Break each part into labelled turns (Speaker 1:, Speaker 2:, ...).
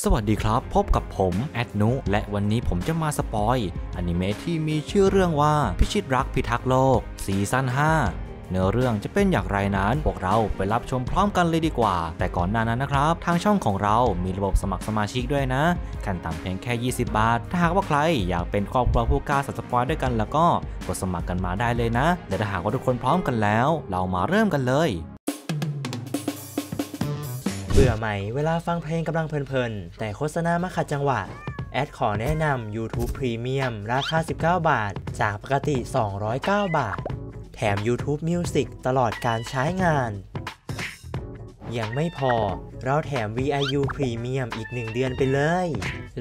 Speaker 1: สวัสดีครับ พบกับผมแอดนุและวันนี้ผมจะมาสปอยอนิเมะที่มีชื่อเรื่องว่าพิชิตรักพิทักษ์โลกซีซั่น5 เนื้อเรื่องจะเป็นอย่างไรนั้น พวกเราไปรับชมพร้อมกันเลยดีกว่า แต่ก่อนหน้านั้นนะครับ ทางช่องของเรามีระบบสมัครสมาชิกด้วยนะขั้นต่ำเพียงแค่ 20 บาท ถ้าหากว่าใคร อยากเป็นครอบครัวผู้กล้าสัตว์สปอยด้วยกันแล้วก็กดสมัครกันมาได้เลยนะแต่ถ้าหากว่าทุกคนพร้อมกันแล้ว เรามาเริ่มกันเลยเบื่อไหมเวลาฟังเพลงกำลังเพลินๆ แต่โฆษณามาขัดจังหวะ แอดขอแนะนำ YouTube Premium ราคา 19 บาทจากปกติ 209 บาท แถม YouTube Music ตลอดการใช้งาน ยังไม่พอเราแถม VIU Premium อีก 1 เดือนไปเลย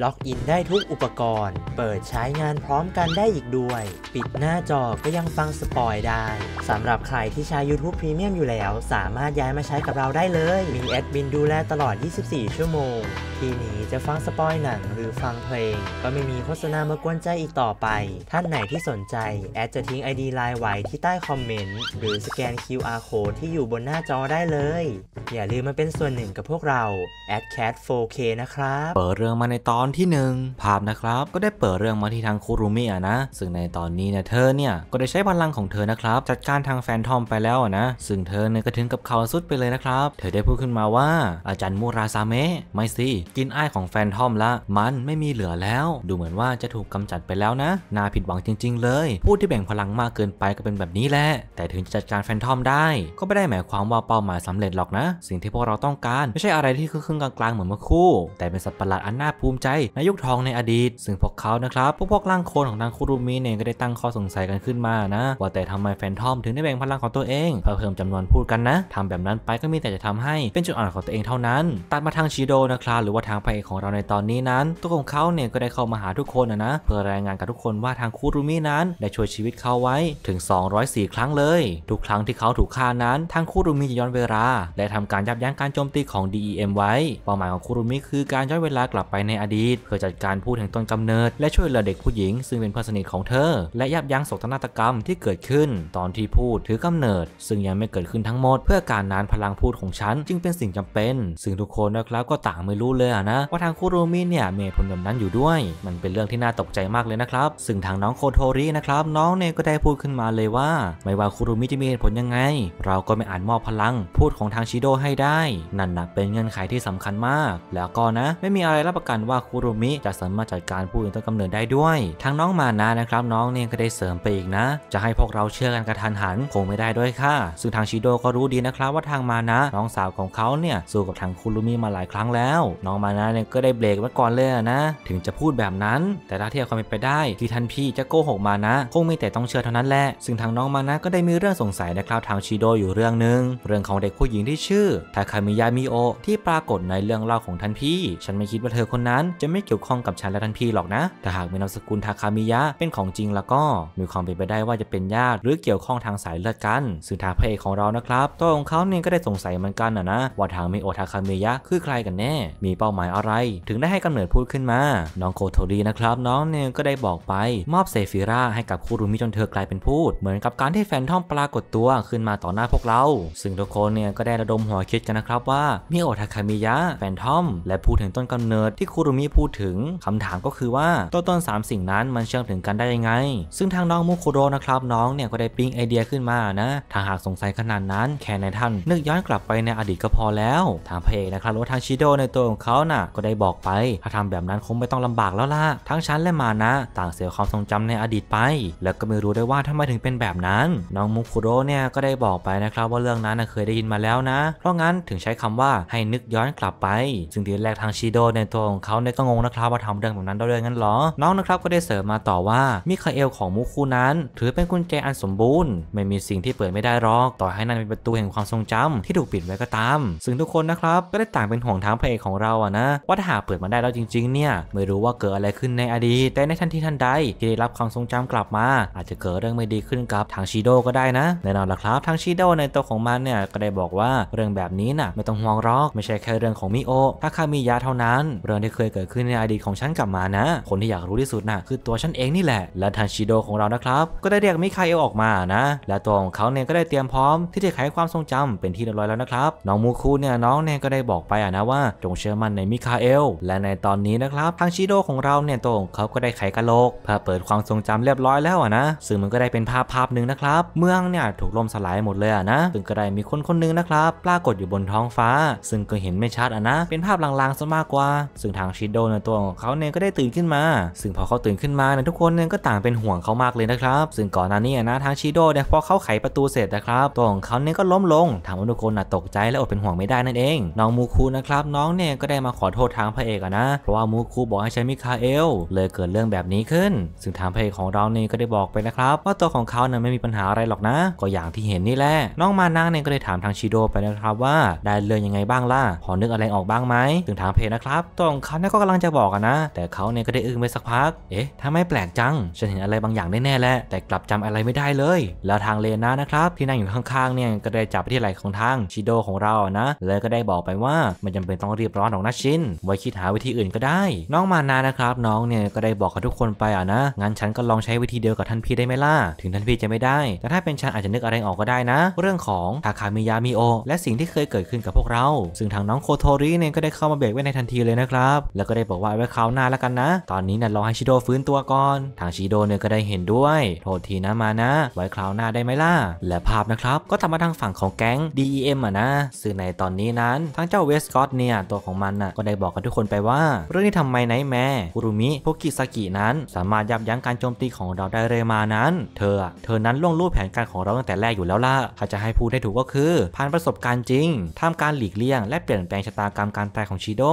Speaker 1: ล็อกอินได้ทุกอุปกรณ์ เปิดใช้งานพร้อมกันได้อีกด้วย ปิดหน้าจอก็ยังฟังสปอยได้สำหรับใครที่ใช้ YouTube Premium อยู่แล้ว สามารถย้ายมาใช้กับเราได้เลย มีแอดมินดูแลตลอด 24 ชั่วโมง ทีนี้จะฟังสปอยหนังหรือฟังเพลง ก็ไม่มีโฆษณามากวนใจอีกต่อไปท่านไหนที่สนใจแอดจะทิ้ง ID ไลน์ไว้ที่ใต้คอมเมนต์หรือสแกน QR code ที่อยู่บนหน้าจอได้เลยอย่าลืมมาเป็นส่วนหนึ่งกับพวกเราแอดแคท 4K นะครับเปิดเรื่องมาในตอนอนที่ 1 ภาพนะครับก็ได้เปิดเรื่องมาที่ทางคูรุมิอะนะซึ่งในตอนนี้เนี่ยเธอเนี่ยก็ได้ใช้พลังของเธอนะครับจัดการทางแฟนทอมไปแล้วนะซึ่งเธอเนี่ยก็ถึงกับเขาสุดไปเลยนะครับเธอได้พูดขึ้นมาว่าอาจารย์มูราซาเมะไม่สิกินไอ้ของแฟนทอมละ มันไม่มีเหลือแล้ว ดูเหมือนว่าจะถูกกำจัดไปแล้วนะน่าผิดหวังจริง ๆ เลยผู้ที่แบ่งพลังมากเกินไปก็เป็นแบบนี้แหละแต่ถึงจะจัดการแฟนทอมได้ ก็ไม่ได้หมายความว่าเป้าหมายสำเร็จหรอกนะ สิ่งที่พวกเราต้องการไม่ใช่อะไรที่ครึ่งกลางๆเหมือนเมื่อคู่แต่เป็นสัตว์ประหลาดอันน่าภูมิใจในยุคทองในอดีต ซึ่งพวกเขานะครับ พวกพวกร่างโคลนของทางคุรุมิเนี่ย ก็ได้ตั้งข้อสงสัยกันขึ้นมานะ ว่าแต่ทำไมแฟนทอมถึงได้แบ่งพลังของตัวเองเพื่อเพิ่มจำนวนพูดกันนะ ทำแบบนั้นไปก็มีแต่จะทำให้เป็นจุดอ่อนของตัวเองเท่านั้น ตัดมาทางชิโดนะครับ หรือว่าทางพระเอกของเราในตอนนี้นั้นตัวของเขาเนี่ย ก็ได้เข้ามาหาทุกคนนะ เพื่อรายงานกับทุกคนว่าทางคุรุมินั้น ได้ช่วยชีวิตเขาไว้ถึง 204 ครั้งเลย ทุกครั้งที่เขาถูกฆ่านั้น ทางคุรุมิจะย้อนเวลาและทำการยับยั้งการโจมตีของ DEM ไว้เป้าหมายของคุรุมิคือการย้อนเวลากลับไปในอดีีตเพื่อจัดการผู้แห่งต้นกำเนิด และช่วยเหลือเด็กผู้หญิงซึ่งเป็นเพื่อนสนิทของเธอและยับยั้งโศกนาฏกรรมที่เกิดขึ้นตอนที่พูดถือกำเนิด ซึ่งยังไม่เกิดขึ้นทั้งหมด เพื่อการนานพลังพูดของฉันจึงเป็นสิ่งจำเป็น ซึ่งทุกคนนะครับก็ต่างไม่รู้เลยนะว่าทางคุโรมิเนี่ยมีผลแบบนั้นอยู่ด้วย มันเป็นเรื่องที่น่าตกใจมากเลยนะครับซึ่งทางน้องโคโทรินะครับน้องเนี่ยก็ได้พูดขึ้นมาเลยว่า ไม่ว่าคุโรมิจะมีผลยังไง เราก็ไม่อาจมอบพลังพูดของทางชิโดให้ได้ นั่นนะเป็นเงื่อนไขที่สำคัญมาก แล้วก็นะไม่มีอะไรรับประกันว่าคคุรุมิจะสามารถจัดการผู้อื่นต้นกำเนิดได้ด้วยทั้งน้องมานะนะครับ น้องเนี่ยก็ได้เสริมไปอีกนะ จะให้พวกเราเชื่อกันกระทันหัน คงไม่ได้ด้วยค่ะ ซึ่งทางชิโดก็รู้ดีนะครับ ว่าทางมานะน้องสาวของเขาเนี่ยสู้กับทางคุรุมิมาหลายครั้งแล้ว น้องมานะเนี่ยก็ได้เบรกไว้ก่อนเลยนะ ถึงจะพูดแบบนั้น แต่ถ้าเทียบความเป็นไปได้ ที่ท่านพี่จะโกหกมานะ คงมีแต่ต้องเชื่อเท่านั้นแหละ ซึ่งทางน้องมานะก็ได้มีเรื่องสงสัยนะครับ ทางชิโดอยู่เรื่องหนึ่งเรื่องของเด็กผู้หญิงที่ชื่อทาคามิยามิโอที่ปรากฏในเรื่องเล่าของท่านพี่ ฉันไม่คิดว่าเธอคนนั้นจะไม่เกี่ยวข้องกับฉันและท่านพี่หรอกนะ แต่หากมีนามสกุลทาคามิยะเป็นของจริงแล้วก็ มีความเป็นไปได้ว่าจะเป็นญาติ หรือเกี่ยวข้องทางสายเลือดกันซึ่งทางพระเอกของเรานะครับตัวของเขาเนี่ยก็ได้สงสัยเหมือนกันนะนะว่าทางมิโอทาคามิยะคือใครกันแน่ มีเป้าหมายอะไร ถึงได้ให้กำเนิดพูดขึ้นมา น้องโคโทรีนะครับ น้องเนี่ยก็ได้บอกไปมอบเซฟิราให้กับคูรุมิจนเธอกลายเป็นพูด เหมือนกับการที่แฟนทอมปรากฏตัวขึ้นมาต่อหน้าพวกเรา ซึ่งทุกคนเนี่ยก็ได้ระดมหัวคิดกันนะครับ ว่ามิโอทาคามิยะแฟนทอม และพูดถึงต้นกำเนิดที่คูรุมิพูดถึงคำถามก็คือว่าตัวต้น3 สิ่งนั้นมันเชื่อมถึงกันได้ยังไง ซึ่งทางน้องมุโคโดนะครับน้องเนี่ยก็ได้ปิ้งไอเดียขึ้นมานะถ้าหากสงสัยขนาดนั้นแค่ในท่านนึกย้อนกลับไปในอดีตก็พอแล้วทางพระเอกนะครับว่าทางชิโดในตัวของเขาน่ะก็ได้บอกไป ถ้าทำแบบนั้นคงไม่ต้องลำบากแล้วล่ะ ทั้งชั้นและมานะ ต่างเสียความทรงจำในอดีตไป แล้วก็ไม่รู้ได้ว่าทำไมถึงเป็นแบบนั้นน้องมุคุโรเนี่ยก็ได้บอกไปนะครับว่าเรื่องนั้นเคยได้ยินมาแล้วนะ เพราะงั้นถึงใช้คำว่าให้นึกย้อนกลับไปซึ่งทีแรกทางชิโดในตัวของเขาเนี่ยก็งงนะครับว่าทำเรื่องแบบนั้นได้เลยงั้นหรอ น้องนะครับก็ได้เสริมมาต่อว่ามิคาเอลของมูคูนั้น ถือเป็นกุญแจอันสมบูรณ์ ไม่มีสิ่งที่เปิดไม่ได้หรอกต่อให้นั่นเป็นประตูแห่งความทรงจำ ที่ถูกปิดไว้ก็ตาม ซึ่งทุกคนนะครับก็ได้ต่างเป็นห่วงทางพระเอกของเราอะนะว่าถ้าหากเปิดมาได้แล้วจริงๆเนี่ยไม่รู้ว่าเกิดอะไรขึ้นในอดีตแต่ในทันทีทันใดที่ได้รับความทรงจำกลับมา อาจจะเกิดเรื่องไม่ดีขึ้นกับทางชิโดก็ได้นะแน่นอนละครับทางชิโดในตัวของมันเนี่ยก็ได้บอกว่าเรื่องแบบนี้น่ะไม่ต้องห่วงหรอกไม่ใช่แค่เรื่องของมิโอ้า้ามียาเท่านั้น เรื่องที่เคยเกิดขึ้นในอดีตของฉันกลับมานะ คนที่อยากรู้ที่สุดนะคือตัวฉันเองนี่แหละ และทันชิโดของเรานะครับก็ได้เรียกมิคาเอลออกมานะและตัวของเขาเนี่ยก็ได้เตรียมพร้อมที่จะไขความทรงจำเป็นที่เรียบร้อยแล้วนะครับน้องมูคูเนี่ยน้องเนี่ยก็ได้บอกไปนะว่าจงเชื่อมั่นในมิคาเอลและในตอนนี้นะครับทางชิโดของเราเนี่ยตัวของเขาก็ได้ไขกะโหลกเพื่อเปิดความทรงจำเรียบร้อยแล้วนะซึ่งมันก็ได้เป็นภาพภาพหนึ่งนะครับเมืองเนี่ยถูกลมสลายหมดเลยนะซึ่งก็ได้มีคนคนนึงนะครับปรากฏอยู่บนท้องฟ้า ซึ่งก็เห็นไม่ชัดนะเป็นภาพลางๆซะมากกว่า ซึ่งทางชิโดนนตัวของเขาเนี่ยก็ได้ตื่นขึ้นมา ซึ่งพอเขาตื่นขึ้นมาเนี่ยทุกคนเนี่ยก็ต่างเป็นห่วงเขามากเลยนะครับซึ่งก่อนหน้านี้นะทางชิโดเนี่ยพอเขาไขประตูเสร็จนะครับ ตัวของเขาเนี่ยก็ล้มลงทำใอ้ทุกคนนะตกใจและอดเป็นห่วงไม่ได้นั่นเองน้องมูคูนะครับ น้องเนี่ยก็ได้มาขอโทษทางพระเอกนะ เพราะว่ามูคูบอกให้ใช้มิคาเอลเลยเกิดเรื่องแบบนี้ขึ้น ซึ่งทางพระเอกของเราเนี่ยก็ได้บอกไปนะครับ ว่าตัวของเขาเนี่ยไม่มีปัญหาอะไรหรอกนะก็อย่างที่เห็นนี่แหละน้องมานางเนี่ยก็ได้ถามทางชิโดไปนะครับ ว่าได้เรื่องยังไงบ้างล่ะพอนึกอะไรออกบ้างไหมถึงทางเพนะครับตัวของเขาเนี่ยก็กำลังจะบอกอะนะแต่เขาเนี่ยก็ได้อึ้งไปสักพักเอ๊ะถ้าไม่แปลกจังฉันเห็นอะไรบางอย่างแน่่แหละแต่กลับจำอะไรไม่ได้เลย แล้วทางเลนานะครับที่นั่งอยู่ข้าง ๆ เนี่ยก็ได้จับไปที่ไหล่ของทางชิโดของเรานะ เลยก็ได้บอกไปว่า มันจำเป็นต้องรีบร้อนของนักชินไว้คิดหาวิธีอื่นก็ได้ น้องมานานะครับน้องเนี่ยก็ได้บอกกับทุกคนไปอะนะงั้นฉันก็ลองใช้วิธีเดียวกับท่านพี่ได้ไหมล่ะถึงท่านพี่จะไม่ได้ แต่ถ้าเป็นฉันอาจจะนึกอะไรออกก็ได้นะ เรื่องของทาคามิยามิโอ และสิ่งที่เคยเกิดขึ้นกับพวกเรา ซึ่งทางน้องโคโทริเนี่ยก็ได้เข้ามาเบรกไว้ในทันทีเลยนะครับ แล้วก็ได้บอกว่าไว้คราวหน้าแล้วกันนะ ตอนนี้นะ่ะรอให้ชิโดฟื้นตัวก่อน ทางชิโดเนี่ยก็ได้เห็นด้วยโทษทีนะมานะ ไว้คราวหน้าได้ไหมล่ะ และภาพนะครับ ก็ทำมาทางฝั่งของแก๊ง DEM อ่ะนะซึ่งในตอนนี้นั้น ทั้งเจ้าเวสกอตเนี่ย ตัวของมันน่ะก็ได้บอกกับทุกคนไปว่า เรื่องนี้ทำไมไนแม่คุรุมิ พวกกิซากินั้นสามารถยับยั้งการโจมตีของเราได้เลยมานั้น เธอเธอนั้นล่วงรู้แผนการของเราตั้งแต่แรกอยู่แล้วล่ะถ้าจะให้พูดได้ถูกก็คือ ผ่านประสบการณ์จริงทำการหลีกเลี่ยงและเปลี่ยนแปลงชะตากรรมการตายของชิโด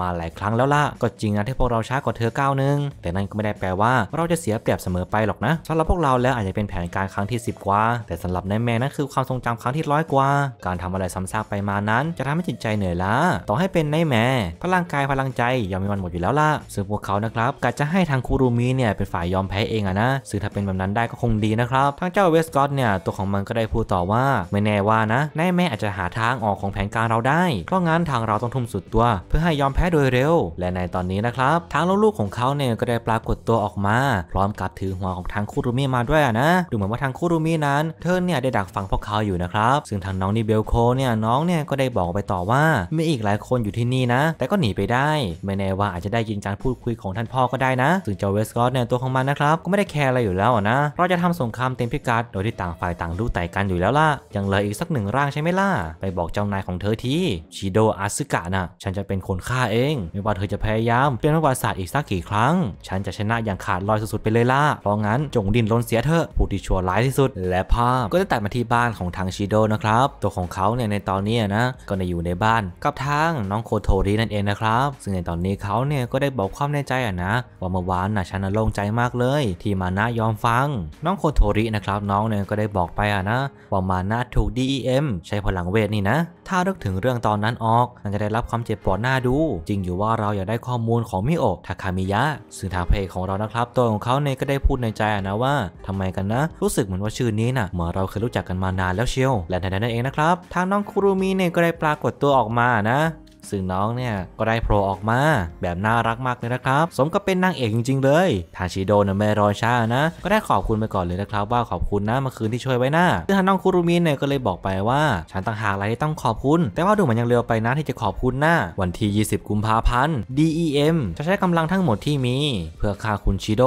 Speaker 1: มาหลายครั้งแล้วล่ะก็จริงนะที่พวกเราช้ากว่าเธอเก้านึงแต่นั่นก็ไม่ได้แปลว่าเราจะเสียเปรียบเสมอไปหรอกนะสำหรับพวกเราแล้วอาจจะเป็นแผนการครั้งที่ 10 กว่า แต่สำหรับนายแม่นั่นคือความทรงจำครั้งที่ร้อยกว่า การทำอะไรซ้ำซากไปมานั้น จะทำให้จิตใจเหนื่อยล้าต่อให้เป็นนายแม่พลังกายพลังใจยอมมีมันหมดอยู่แล้วล่ะซึ่งพวกเขานะครับกะจะให้ทางคูรูมิเนี่ยเป็นฝ่ายยอมแพ้เองอะนะซึ่งถ้าเป็นแบบนั้นได้ก็คงดีนะครับทางเจ้าเวสกอตเนี่ยตัวของมันก็ได้พูดต่อว่าไม่แน่ว่านะนายแม่อาจจะหาทางออกของแผนการเราได้เพราะงั้นทางเราต้องทุ่มสุดตัว เพื่อให้ยอมแพ้โดยเร็ว และในตอนนี้นะครับทางลูกๆของเขาเนี่ยก็ได้ปรากฏตัวออกมาพร้อมกับถือหัวของทางคูรุมิมาด้วยนะดูเหมือนว่าทางคูรุมินั้นเธอเนี่ยได้ดักฟังพวกเขาอยู่นะครับซึ่งทางน้องนิเบลโคเนี่ยน้องเนี่ยก็ได้บอกไปต่อว่ามีอีกหลายคนอยู่ที่นี่นะแต่ก็หนีไปได้ไม่แน่ว่าอาจจะได้ยินการพูดคุยของท่านพ่อก็ได้นะซึ่งเจ้าเวสกอตเนี่ยตัวของมันนะครับก็ไม่ได้แคร์อะไรอยู่แล้วนะเราจะทำสงครามเต็มพิกัดโดยที่ต่างฝ่ายต่างรู้แต่กันอยู่แล้วล่ะยังเหลืออีกสักหนึ่งร่างใช่ไหมล่ะไปบอกเจ้านายของเธอทีชิโดอาซึกะนะฉันจะเป็นคนฆ่าเองไม่ว่าเธอจะพพยายามเปลี่ยนประวัติศาสตร์อีกสักกี่ครั้ง ฉันจะชนะอย่างขาดลอยสุดๆ ไปเลยล่ะ เพราะงั้นจงดิ้นรนเสียเถอะผู้ที่ชั่วร้ายที่สุด และภาพก็จะตัดมาที่บ้านของทางชิโดนะครับ ตัวของเขาเนี่ยในตอนนี้นะก็ได้อยู่ในบ้าน กับทางน้องโคโทรินั่นเองนะครับ ซึ่งในตอนนี้เขาเนี่ยก็ได้บอกความในใจอ่ะนะ ว่าเมื่อวานน่ะฉันโล่งใจมากเลย ที่มานะยอมฟัง น้องโคโทรินะครับน้องเนี่ยก็ได้บอกไปอ่ะนะว่ามานะถูก DEM ใช้พลังเวทนี่นะถ้าเลิกถึงเรื่องตอนนั้นออกมันจะได้รับความเจ็บปวดหน้าดูจริงอยู่ว่าเราอยากได้ให้ข้อมูลของมิโอะทาคามิยะซึ่งทางพเพจของเรานะครับ ตัวของเขาเนี่ยก็ได้พูดในใจนะว่า ทำไมกันนะ รู้สึกเหมือนว่าชื่อนี้นะ่ะเหมือนเราเคยรู้จักกันมานานแล้วเชียว และในนั้นเองนะครับ ทางน้องคุรุมิเนี่ยก็ได้ปรากฏตัวออกมานะซึ่งน้องเนี่ย ก็ได้โผล่ออกมาแบบน่ารักมากเลยนะครับ สมกับเป็นนางเอกจริงๆเลยทาชิโดนะไม่รอช้านะ ก็ได้ขอบคุณไปก่อนเลยนะครับ ว่าขอบคุณนะเมื่อคืนที่ช่วยไว้หน้าซึ่งทางน้องคุรุมินเนี่ย ก็เลยบอกไปว่า ฉันต่างหากอะไรที่ต้องขอบคุณ แต่ว่าดูเหมือนยังเร็วไปนะ ที่จะขอบคุณนะวันที่20 กุมภาพันธ์ DEM จะใช้กำลังทั้งหมดที่มี เพื่อฆ่าคุณชิโด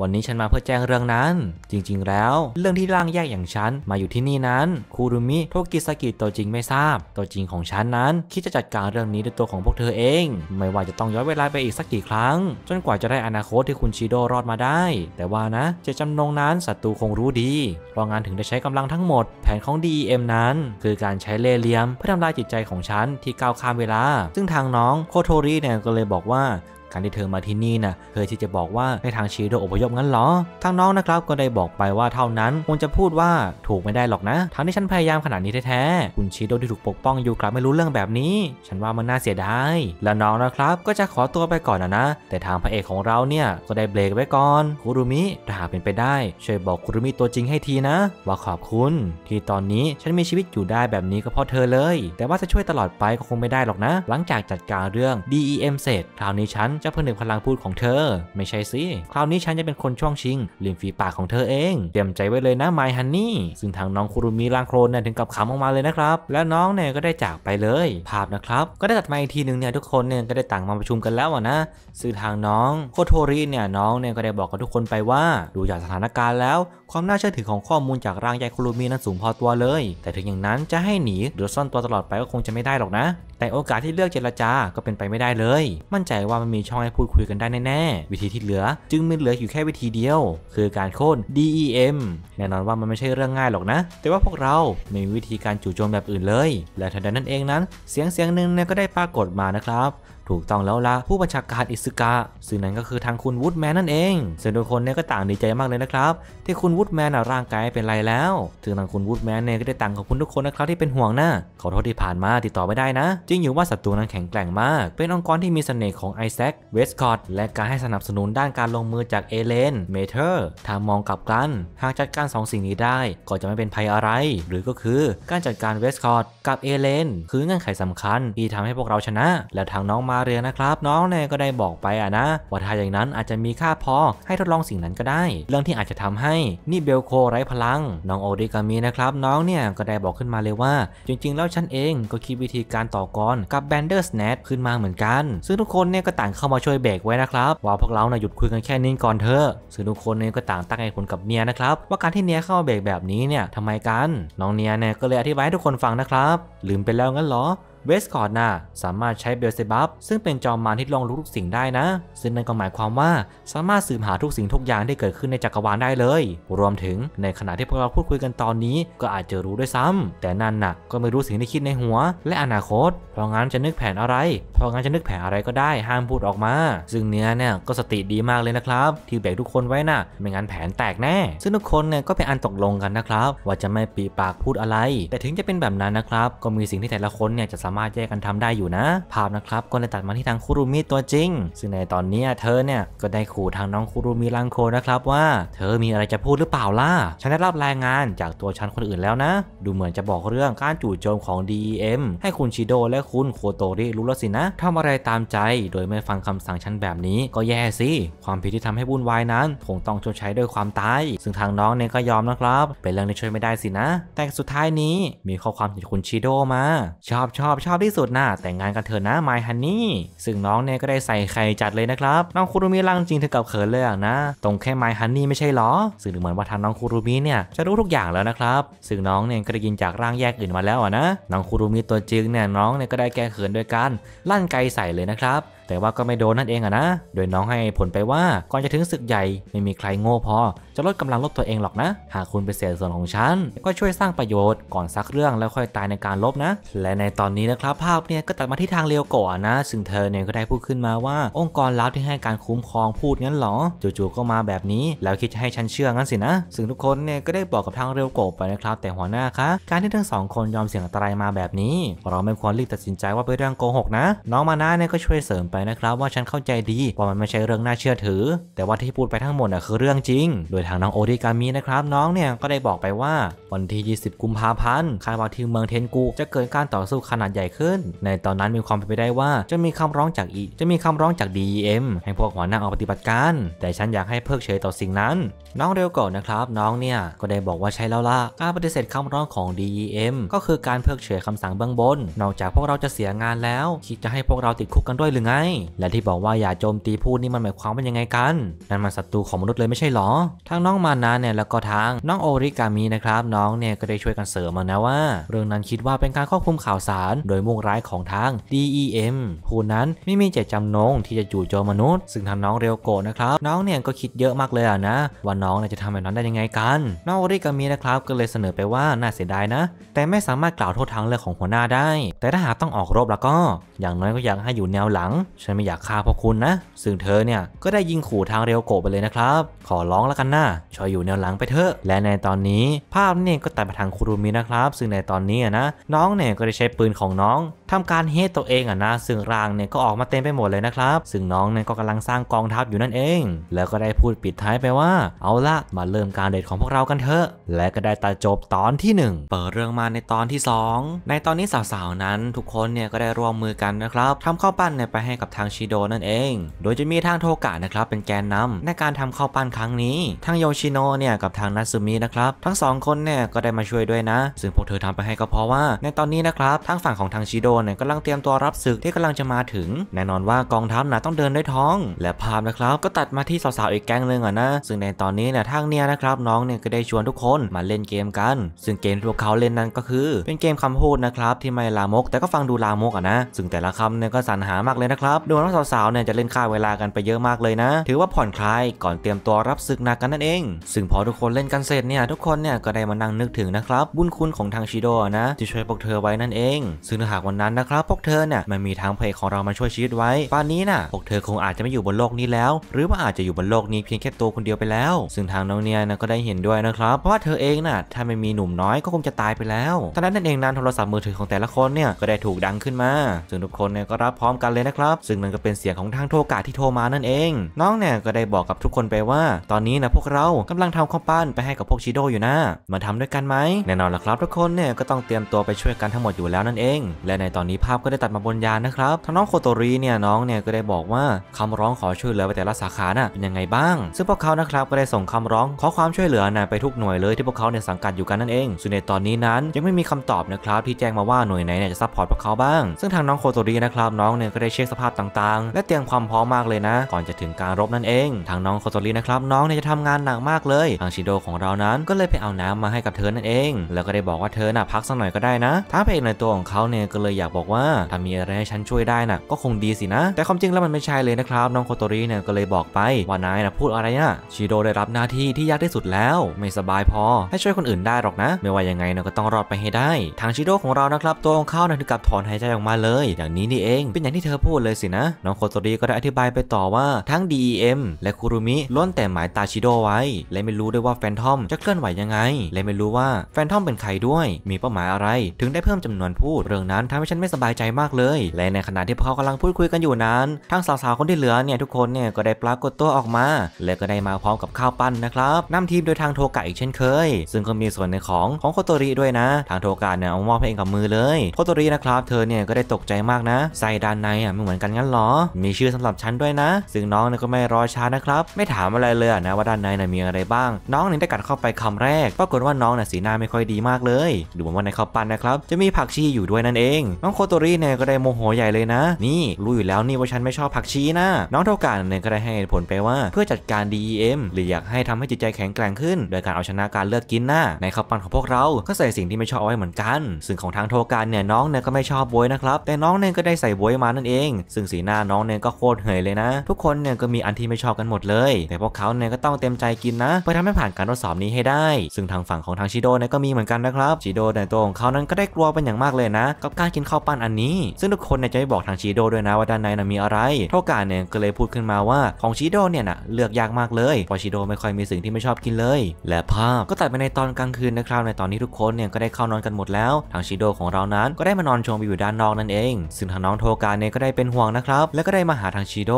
Speaker 1: วันนี้ฉันมาเพื่อแจ้งเรื่องนั้น จริง ๆ แล้ว เรื่องที่ร่างแยกอย่างฉันมาอยู่ที่นี่นั้นคูรุมิ โทกิสกิตัวจริงไม่ทราบ ตัวจริงของฉันนั้นคิดจะจัดการเรื่องนี้ี้ด้วยตัวของพวกเธอเอง ไม่ว่าจะต้องย้อนเวลาไปอีกสักกี่ครั้ง จนกว่าจะได้อนาคตที่คุณชิโดรอดมาได้ แต่ว่านะเจจำนงนั้นศัตรูคงรู้ดีเพราะงานถึงได้ใช้กำลังทั้งหมดแผนของ DEM นั้น คือการใช้เล่เหลี่ยมเพื่อทำลายจิตใจของฉันที่ก้าวข้ามเวลา ซึ่งทางน้องโคโทรีเนี่ยก็เลยบอกว่าการที่เธอมาที่นี่นะเธอที่จะบอกว่าให้ทางชีโดอพยพงั้นหรอ ทางน้องนะครับก็ได้บอกไปว่าเท่านั้นคงจะพูดว่าถูกไม่ได้หรอกนะทางที่ฉันพยายามขนาดนี้แท้ๆ คุณชีโดที่ถูกปกป้องอยู่ครับไม่รู้เรื่องแบบนี้ ฉันว่ามันน่าเสียดาย และน้องนะครับก็จะขอตัวไปก่อนนะนะ แต่ทางพระเอกของเราเนี่ยก็ได้เบรกไว้ก่อน คุรุมิ ถ้าหากเป็นไปได้ช่วยบอกคุรุมิตัวจริงให้ทีนะ ว่าขอบคุณ ที่ตอนนี้ฉันมีชีวิตอยู่ได้แบบนี้ก็เพราะเธอเลย แต่ว่าจะช่วยตลอดไปก็คงไม่ได้หรอกนะ หลังจากจัดการเรื่อง DEM เสร็จคราวนี้ฉันจะผนึกพลังพูดของเธอ ไม่ใช่สิ คราวนี้ฉันจะเป็นคนช่วงชิงริมฝีปากของเธอเอง เตรียมใจไว้เลยนะไมฮันนี่ซึ่งทางน้องคุรุมิลางโครนเนี่ยถึงกับขำออกมาเลยนะครับ แล้วน้องเนี่ยก็ได้จากไปเลย ภาพนะครับ ก็ได้ตัดมาอีกทีหนึ่งเนี่ยทุกคนเนี่ยก็ได้ต่างมาประชุมกันแล้วนะซึ่งทางน้อง โคโทริเนี่ยน้องเนี่ยก็ได้บอกกับทุกคนไปว่า ดูจากสถานการณ์แล้วความน่าเชื่อถือของข้อมูลจากร่างยายคุรุมินั้นสูงพอตัวเลย แต่ถึงอย่างนั้นจะให้หนีหรือซ่อนตัวตลอดไปก็คงจะไม่ได้หรอกนะ แต่โอกาสที่เลือกเจรจาก็เป็นไปไม่ได้เลย มั่นใจว่ามันมีช่องให้พูดคุยกันได้แน่ๆ วิธีที่เหลือ จึงมีเหลืออยู่แค่วิธีเดียว คือการโค่น DEM แน่นอนว่ามันไม่ใช่เรื่องง่ายหรอกนะ แต่ว่าพวกเราไม่มีวิธีการจู่โจมแบบอื่นเลย และทันใดนั้นเองนั้น เสียงเสียงหนึ่งก็ได้ปรากฏมานะครับถูกต้องแล้วละผู้บัญชาการอิสึกะซึ่งนั้นก็คือทางคุณวูดแมนนั่นเองส่วนทุกคนเนี่ยก็ต่างดีใจมากเลยนะครับ ที่คุณวูดแมนร่างกายเป็นไรแล้วถึงทางคุณวูดแมนเนี่ยก็ได้ตงคงขอบคุณทุกคนนะครับที่เป็นห่วงนะขอโทษที่ผ่านมาติดต่อไม่ได้นะจริงอยู่ว่าศัตรูนั้นแข็งแกร่งมาก เป็นองค์กรที่มีเสน่ห์ของไอแซคเวสคอตและการให้สนับสนุนด้านการลงมือจากเอเลนเมเทอร์ถ้ามองกลับกันหากจัดการ2สิ่งนี้ได้ ก็จะไม่เป็นภัยอะไร หรือก็คือการจัดการเวสคอตกับเอเลนคือเงื่อนไขสำคัญที่ทำให้พวกเราชนะ และทางน้องมาเรือนะครับน้องเนี่ยก็ได้บอกไปอะนะว่าถ้าอย่างนั้นอาจจะมีค่าพอให้ทดลองสิ่งนั้นก็ได้ เรื่องที่อาจจะทำให้นี่เบลโคไร้พลัง น้องโอริกามีนะครับ น้องเนี่ยก็ได้บอกขึ้นมาเลยว่า จริงๆแล้วฉันเองก็คิดวิธีการต่อกรกับแบนเดอร์สแนทขึ้นมาเหมือนกัน ซึ่งทุกคนเนี่ยก็ต่างเข้ามาช่วยเบรกไว้นะครับ ว่าพวกเราเนี่ยหยุดคุยกันแค่นี้ก่อนเถอะซึ่งทุกคนเนี่ยก็ต่างตั้งใจผลกับเนียนะครับว่าการที่เนียเข้าเบรกแบบนี้เนี่ยทำไมกัน น้องเนียเนี่ยก็เลยอธิบายให้ทุกคนฟังนะครับลืมไปแล้วงั้นเหรอเวสคอร์ดนาสามารถใช้เบลเซบับซึ่งเป็นจอมมารที่ลองรู้ทุกสิ่งได้นะ ซึ่งนั่นก็หมายความว่าสามารถสืบหาทุกสิ่งทุกอย่างที่เกิดขึ้นในจักรวาลได้เลย รวมถึงในขณะที่พวกเราพูดคุยกันตอนนี้ก็อาจจะรู้ด้วยซ้ำ แต่นั่นน่ะก็ไม่รู้สิ่งที่คิดในหัวและอนาคต เพราะงั้นจะนึกแผนอะไร เพราะงั้นจะนึกแผนอะไรก็ได้ห้ามพูดออกมา ซึ่งเนื้อเนี่ยก็สติดีมากเลยนะครับที่แบกทุกคนไว้นะ่ะไม่งั้นแผนแตกแน่ซึ่งทุกคนเนี่ยก็เป็นอันตกลงกันนะครับ ว่าจะไม่ปีปากพูดอะไร แต่ถึงจะเป็นแบบนั้นนะครับก็มีสิ่งที่แต่ละคนเนี่ยจะสามารถแยกกันทำได้อยู่นะ ภาพนะครับก็เลยตัดมาที่ทางคุรุมิตัวจริง ซึ่งในตอนนี้เธอเนี่ยก็ได้ขู่ทางน้องคุรุมิรังโคนะครับ ว่าเธอมีอะไรจะพูดหรือเปล่าล่ะ ฉันได้รับรายงานจากตัวฉันคนอื่นแล้วนะ ดูเหมือนจะบอกเรื่องการจู่โจมของ DEM ให้คุณชิโด และคุณโคโตริรู้แล้วสินะทำอะไรตามใจ โดยไม่ฟังคำสั่งฉันแบบนี้ก็แย่สิ ความผิดที่ทำให้วุ่นวายนั้นคงต้องชดใช้ด้วยความตายซึ่งทางน้องเนี่ยก็ยอมนะครับ เป็นเรื่องที่ช่วยไม่ได้สินะแต่สุดท้ายนี้มีข้อความจากคุณชิโดมา ชอบชอบบชอบที่สุดนะแต่งงานกันเถอะนะไมฮันนี่ซึ่งน้องเนี่ยก็ได้ใส่ไข่จัดเลยนะครับ น้องคุรุมิรังจริงถึงกับเขินเลยนะ ตรงแค่ไมฮันนี่ไม่ใช่หรอซึ่งเหมือนว่าทางน้องคุรุมิเนี่ยจะรู้ทุกอย่างแล้วนะครับซึ่งน้องเนี่ยก็ได้ยินจากร่างแยกอื่นมาแล้วนะน้องคุรุมิตัวจริงเนี่ยน้องเนี่ยก็ได้แก้เขินโดยการลั่นไกใส่เลยนะครับแต่ว่าก็ไม่โดนนั่นเองอะนะ โดยน้องให้ผลไปว่า ก่อนจะถึงศึกใหญ่ไม่มีใครโง่พอ จะลดกำลังลบตัวเองหรอกนะ หากคุณไปเสียส่วนของฉัน ก็ช่วยสร้างประโยชน์ก่อนซักเรื่องแล้วค่อยตายในการลบนะ และในตอนนี้นะครับภาพเนี่ยก็ตัดมาที่ทางเรียวก่อนนะ ซึ่งเธอเนี่ยก็ได้พูดขึ้นมาว่า องค์กรลับที่ให้การคุ้มครองพูดงั้นหรอจู่ๆก็มาแบบนี้ แล้วคิดจะให้ฉันเชื่องั้นสินะซึ่งทุกคนเนี่ยก็ได้บอกกับทางเรียวโกไปนะครับ แต่หัวหน้าคะ การที่ทั้งสองคนยอมเสี่ยงอันตรายมาแบบนี้เราไม่ควรรีบตัดสินใจว่าเป็นเรื่องโกหกนะ น้องมานาเนี่ยก็ช่วยเสริมไปนะครับว่าฉันเข้าใจดีว่ามันไม่ใช่เรื่องน่าเชื่อถือ แต่ว่าที่พูดไปทั้งหมดน่ะคือเรื่องจริง โดยทางน้องโอริกามินะครับน้องเนี่ยก็ได้บอกไปว่าวันที่20 กุมภาพันธ์คาดว่าที่เมืองเทนกู จะเกิดการต่อสู้ขนาดใหญ่ขึ้น ในตอนนั้นมีความเป็นไปได้ว่าจะมีคำร้องจากอีจะมีคำร้องจาก DEM ให้พวกหัวหน้าออกปฏิบัติการ แต่ฉันอยากให้เพิกเฉยต่อสิ่งนั้น น้องเร็วก่อนนะครับน้องเนี่ยก็ได้บอกว่าใช่แล้วล่ะการปฏิเสธคำร้องของ DEM ก็คือการเพิกเฉยคำสั่งเบื้องบน นอกจากพวกเราจะเสียงานแล้วคิดจะให้พวกเราติดคุกกันด้วยหรือไงและที่บอกว่าอย่าโจมตีพูดนี่มันหมายความว่ายังไงกัน นั่นมันศัตรูของมนุษย์เลยไม่ใช่หรอ ทั้งน้องมานาเนี่ยแล้วก็ทางน้องโอริกามินะครับ น้องเนี่ยก็ได้ช่วยกันเสริมมานะว่า เรื่องนั้นคิดว่าเป็นการควอบคุมข่าวสาร โดยมุ่งร้ายของทาง DEM ผู้นั้นไม่มีเจตจำนง ที่จะจู่โจมมนุษย์ ซึ่งทางน้องเรียวโกะนะครับน้องเนี่ยก็คิดเยอะมากเลยอะนะ ว่าน้องจะทำแบบนั้นได้ยังไงกัน น้องโอริกามินะครับก็เลยเสนอไปว่าน่าเสียดายนะ แต่ไม่สามารถกล่าวโทษทางเลือกของหัวหน้าได้ แต่ถ้าหากต้องออกรบแล้วก็อย่างน้อยก็อยากให้อยู่แนวหลังฉันไม่อยากฆ่าพวกคุณนะ ซึ่งเธอเนี่ย ก็ได้ยิงขู่ทางเรียวโกะไปเลยนะครับ ขอร้องแล้วกันนะช่วยอยู่แนวหลังไปเถอะ และในตอนนี้ภาพเนี่ยก็ตัดไปทางคุรุมินะครับ ซึ่งในตอนนี้นะ น้องเนี่ยก็ได้ใช้ปืนของน้องทำการเฮตตัวเองอ่ะนะ ซึ่งร่างเนี่ยก็ออกมาเต็มไปหมดเลยนะครับ ซึ่งน้องเนี่ยก็กำลังสร้างกองทัพอยู่นั่นเอง แล้วก็ได้พูดปิดท้ายไปว่า เอาละมาเริ่มการเดทของพวกเรากันเถอะ และก็ได้ตัดจบตอนที่ 1 เปิดเรื่องมาในตอนที่2ในตอนนี้สาวๆนั้นทุกคนเนี่ยก็ได้ร่วมมือกันนะครับทำข้าวปั้นเนี่ยไปให้กับทางชิโดนั่นเอง โดยจะมีทางโทกะนะครับเป็นแกนนำในการทำข้าวปั้นครั้งนี้ทางโยชิโนะเนี่ยกับทางนัซซึมินะครับทั้ง2 คนเนี่ยก็ได้มาช่วยด้วยนะซึ่งพวกเธอทำไปให้ก็เพราะว่า ในตอนนี้นะครับทางฝั่งของทางชิโดนเนี่ยกำลังเตรียมตัวรับศึกที่กำลังจะมาถึง แน่นอนว่ากองทัพนะต้องเดินด้วยท้อง และภาพนะครับก็ตัดมาที่สาว ๆ อีกแก๊งหนึ่งอ่ะนะซึ่งในตอนนี้เนี่ยทางเนี่ยนะครับ น้องเนี่ยก็ได้ชวนทุกคนมาเล่นเกมกัน ซึ่งเกมที่พวกเขาเล่นนั้นก็คือเป็นเกมคำพูดนะครับ ที่ไม่ลามก แต่ก็ฟังดูลามกอ่ะนะ ซึ่งแต่ละคำเนี่ยก็สรรหามากเลยนะครับดูน้องสาวๆเนี่ยจะเล่นค่าเวลากันไปเยอะมากเลยนะ ถือว่าผ่อนคลายก่อนเตรียมตัวรับศึกหนักกันนั่นเอง ซึ่งพอทุกคนเล่นกันเสร็จเนี่ยทุกคนเนี่ยก็ได้มานั่งนึกถึงนะครับบุญคุณของทางชิโดนะที่ช่วยพวกเธอไว้นั่นเอง ซึ่งหากวันนันน้นนะครับพวกเธอเนี่ยมันมีทางเพลของเรามาช่วยชีวิตไว้ป่านนี้น่ะพวกเธอคงอาจจะไม่อยู่บนโลกนี้แล้ว หรือว่าอาจจะอยู่บนโลกนี้เพียงแค่ตัวคนเดียวไปแล้ว ซึ่งทางน้องเนียนะก็ได้เห็นด้วยนะครับ เพราะว่าเธอเองน่ะถ้าไม่มี หนุ่มน้อยก็คงจะตายไปแล้วตอนนั้นนั่นเองนั้นโทรศัพท์มือถือของแต่ละคนเนี่ยก็ได้ถูกดังขึ้นมา ซึ่งทุกคนเนี่ยก็รับพร้อมกันเลยนะครับซึ่งนั่นก็เป็นเสียงของทางโทรกาที่โทรมานั่นเองน้องเนี่ยก็ได้บอกกับทุกคนไปว่า ตอนนี้นะพวกเรากำลังทำข้าวปั้นไปให้กับพวกชิโดอยู่นะมาทำด้วยกันไหมแน่นอนละครับ ทุกคนเนี่ยก็ต้องเตรียมตัวไปช่วยกันทั้งหมดอยู่แล้วนั่นเองและในตตอนนี้ภาพก็ได้ตัดมาบนยานนะครับ ทางน้องโคโตรีเนี่ยน้องเนี่ยก็ได้บอกว่าคำร้องขอช่วยเหลือไปแต่ละสาขาน่ะเป็นยังไงบ้าง ซึ่งพวกเขานะครับก็ได้ส่งคำร้องขอความช่วยเหลือนะไปทุกหน่วยเลยที่พวกเขาเนี่ยสังกัดอยู่กันนั่นเอง ส่วนในตอนนี้นั้นยังไม่มีคำตอบนะครับที่แจ้งมาว่าหน่วยไหนเนี่ยจะซัพพอร์ตพวกเขาบ้าง ซึ่งทางน้องโคโตรีนะครับน้องเนี่ยก็ได้เช็คสภาพต่างๆ และเตรียมความพร้อมมากเลยนะ ก่อนจะถึงการรบนั่นเอง ทางน้องโคโตรีนะครับน้องเนี่ยจะทำงานหนักมากเลย ทางชิโดของเรานั้นก็เลยไปเอาน้ำมาให้กับเธอนั่นเอง แล้วก็ได้บอกว่าเธอน่ะพักสักหน่อยก็ได้นะท้าพลงในตัวของเขาเนี่ยก็เลยอยาากบอกว่า ถ้ามีอะไรให้ฉันช่วยได้น่ะก็คงดีสินะ แต่ความจริงแล้วมันไม่ใช่เลยนะครับน้องโคโตริเนี่ยก็เลยบอกไปว่านายนะพูดอะไรนะชิโดได้รับหน้าที่ที่ยากที่สุดแล้ว ไม่สบายพอ ให้ช่วยคนอื่นได้หรอกนะ ไม่ว่ายังไงนะก็ต้องรอดไปให้ได้ ทางชิโดของเรานะครับตัวของเขานะถึงกับถอนหายใจออกมาเลยอย่างนี้นี่เองเป็นอย่างที่เธอพูดเลยสินะน้องโคโตริก็ได้อธิบายไปต่อว่า ทั้ง DEM และคุรุมิล้นแต่หมายตาชิโดไว้ และไม่รู้ด้วยว่าแฟนทอมจะเคลื่อนไหวยังไงและไม่รู้ว่าแฟนทอมเป็นใครด้วยมีเป้าหมายอะไรถึงได้เพิ่มจำนวนพูดเรื่องนั้นทำให้ฉันนไม่สบายใจมากเลย และในขณะที่พวกเขากำลังพูดคุยกันอยู่นั้น ทั้งสาวๆ คนที่เหลือเนี่ยทุกคนเนี่ยก็ได้ปรากฏตัวออกมา และก็ได้มาพร้อมกับข้าวปั้นนะครับนำทีมโดยทางโทกะอีกเช่นเคย ซึ่งก็มีส่วนในของของโคโตริด้วยนะ ทางโทกะเนี่ยเอามอบให้เองกับมือเลย โคโตรินะครับ เธอเนี่ยก็ได้ตกใจมากนะใส่ด้านในอ่ะไม่เหมือนกันงั้นหรอ มีชื่อสำหรับฉันด้วยนะ ซึ่งน้องเนี่ยก็ไม่รอช้านะครับ ไม่ถามอะไรเลยนะว่าด้านในน่ยมีอะไรบ้าง น้องเนี่ยได้กัดเข้าไปคำแรก ปรากฏว่าน้องน่ะสีหน้าไม่ค่อยดีมากเลย ดูเหมือนว่าในข้าวปั้นนะครับ จะมีผักชีอยู่ด้วยนั่นเองนน้องโคโตริเนี่ยก็ได้โมโหใหญ่เลยนะ นี่ รู้อยู่แล้วนี่ว่าฉันไม่ชอบผักชีนะ น้องเท่ากันเนี่ยก็ได้ให้ผลไปว่า เพื่อจัดการ DEM หรืออยากให้ทำให้จิตใจแข็งแกร่งขึ้น โดยการเอาชนะการเลือกกินหน้าในข้าวปั้นของพวกเรา ก็ใส่สิ่งที่ไม่ชอบเอาไว้เหมือนกัน ซึ่งของทางโทกันเนี่ยน้องเนี่ยก็ไม่ชอบโวยนะครับ แต่น้องเนี่ยก็ได้ใส่โวยมานั่นเอง ซึ่งสีหน้าน้องเนี่ยก็โคตรเหยเลยนะ ทุกคนเนี่ยก็มีอันที่ไม่ชอบกันหมดเลย แต่พวกเขาเนี่ยก็ต้องเต็มใจกินนะเพื่อทำให้ผ่านการทดสอบนี้ให้ได้ ซึ่งทางฝั่งของทางชิโดเนี่ยก็มีเหมือนกันนะครับชิโดในตัวของเขานั้นก็ได้กลัวเป็นอย่างมากเลยนะกับการกินข้าวปั้นอันนี้ ซึ่งทุกคนเนี่ยจะไม่บอกทางชีโดด้วยนะว่าด้านในน่ะมีอะไรเท่ากาเนี่ยก็เลยพูดขึ้นมาว่าของชีโดเนี่ยนะเลือกยากมากเลย เพราะชีโดไม่ค่อยมีสิ่งที่ไม่ชอบกินเลย และภาพก็ตัดไปในตอนกลางคืนนะครับ ในตอนนี้ทุกคนเนี่ยก็ได้เข้านอนกันหมดแล้ว ทางชีโดของเรานั้นก็ได้มานอนชอยิวด้านนอกนั่นเองซึ่งทางน้องโทกาเนี่ยก็ได้เป็นห่วงนะครับ แล้วก็ได้มาหาทางชีโด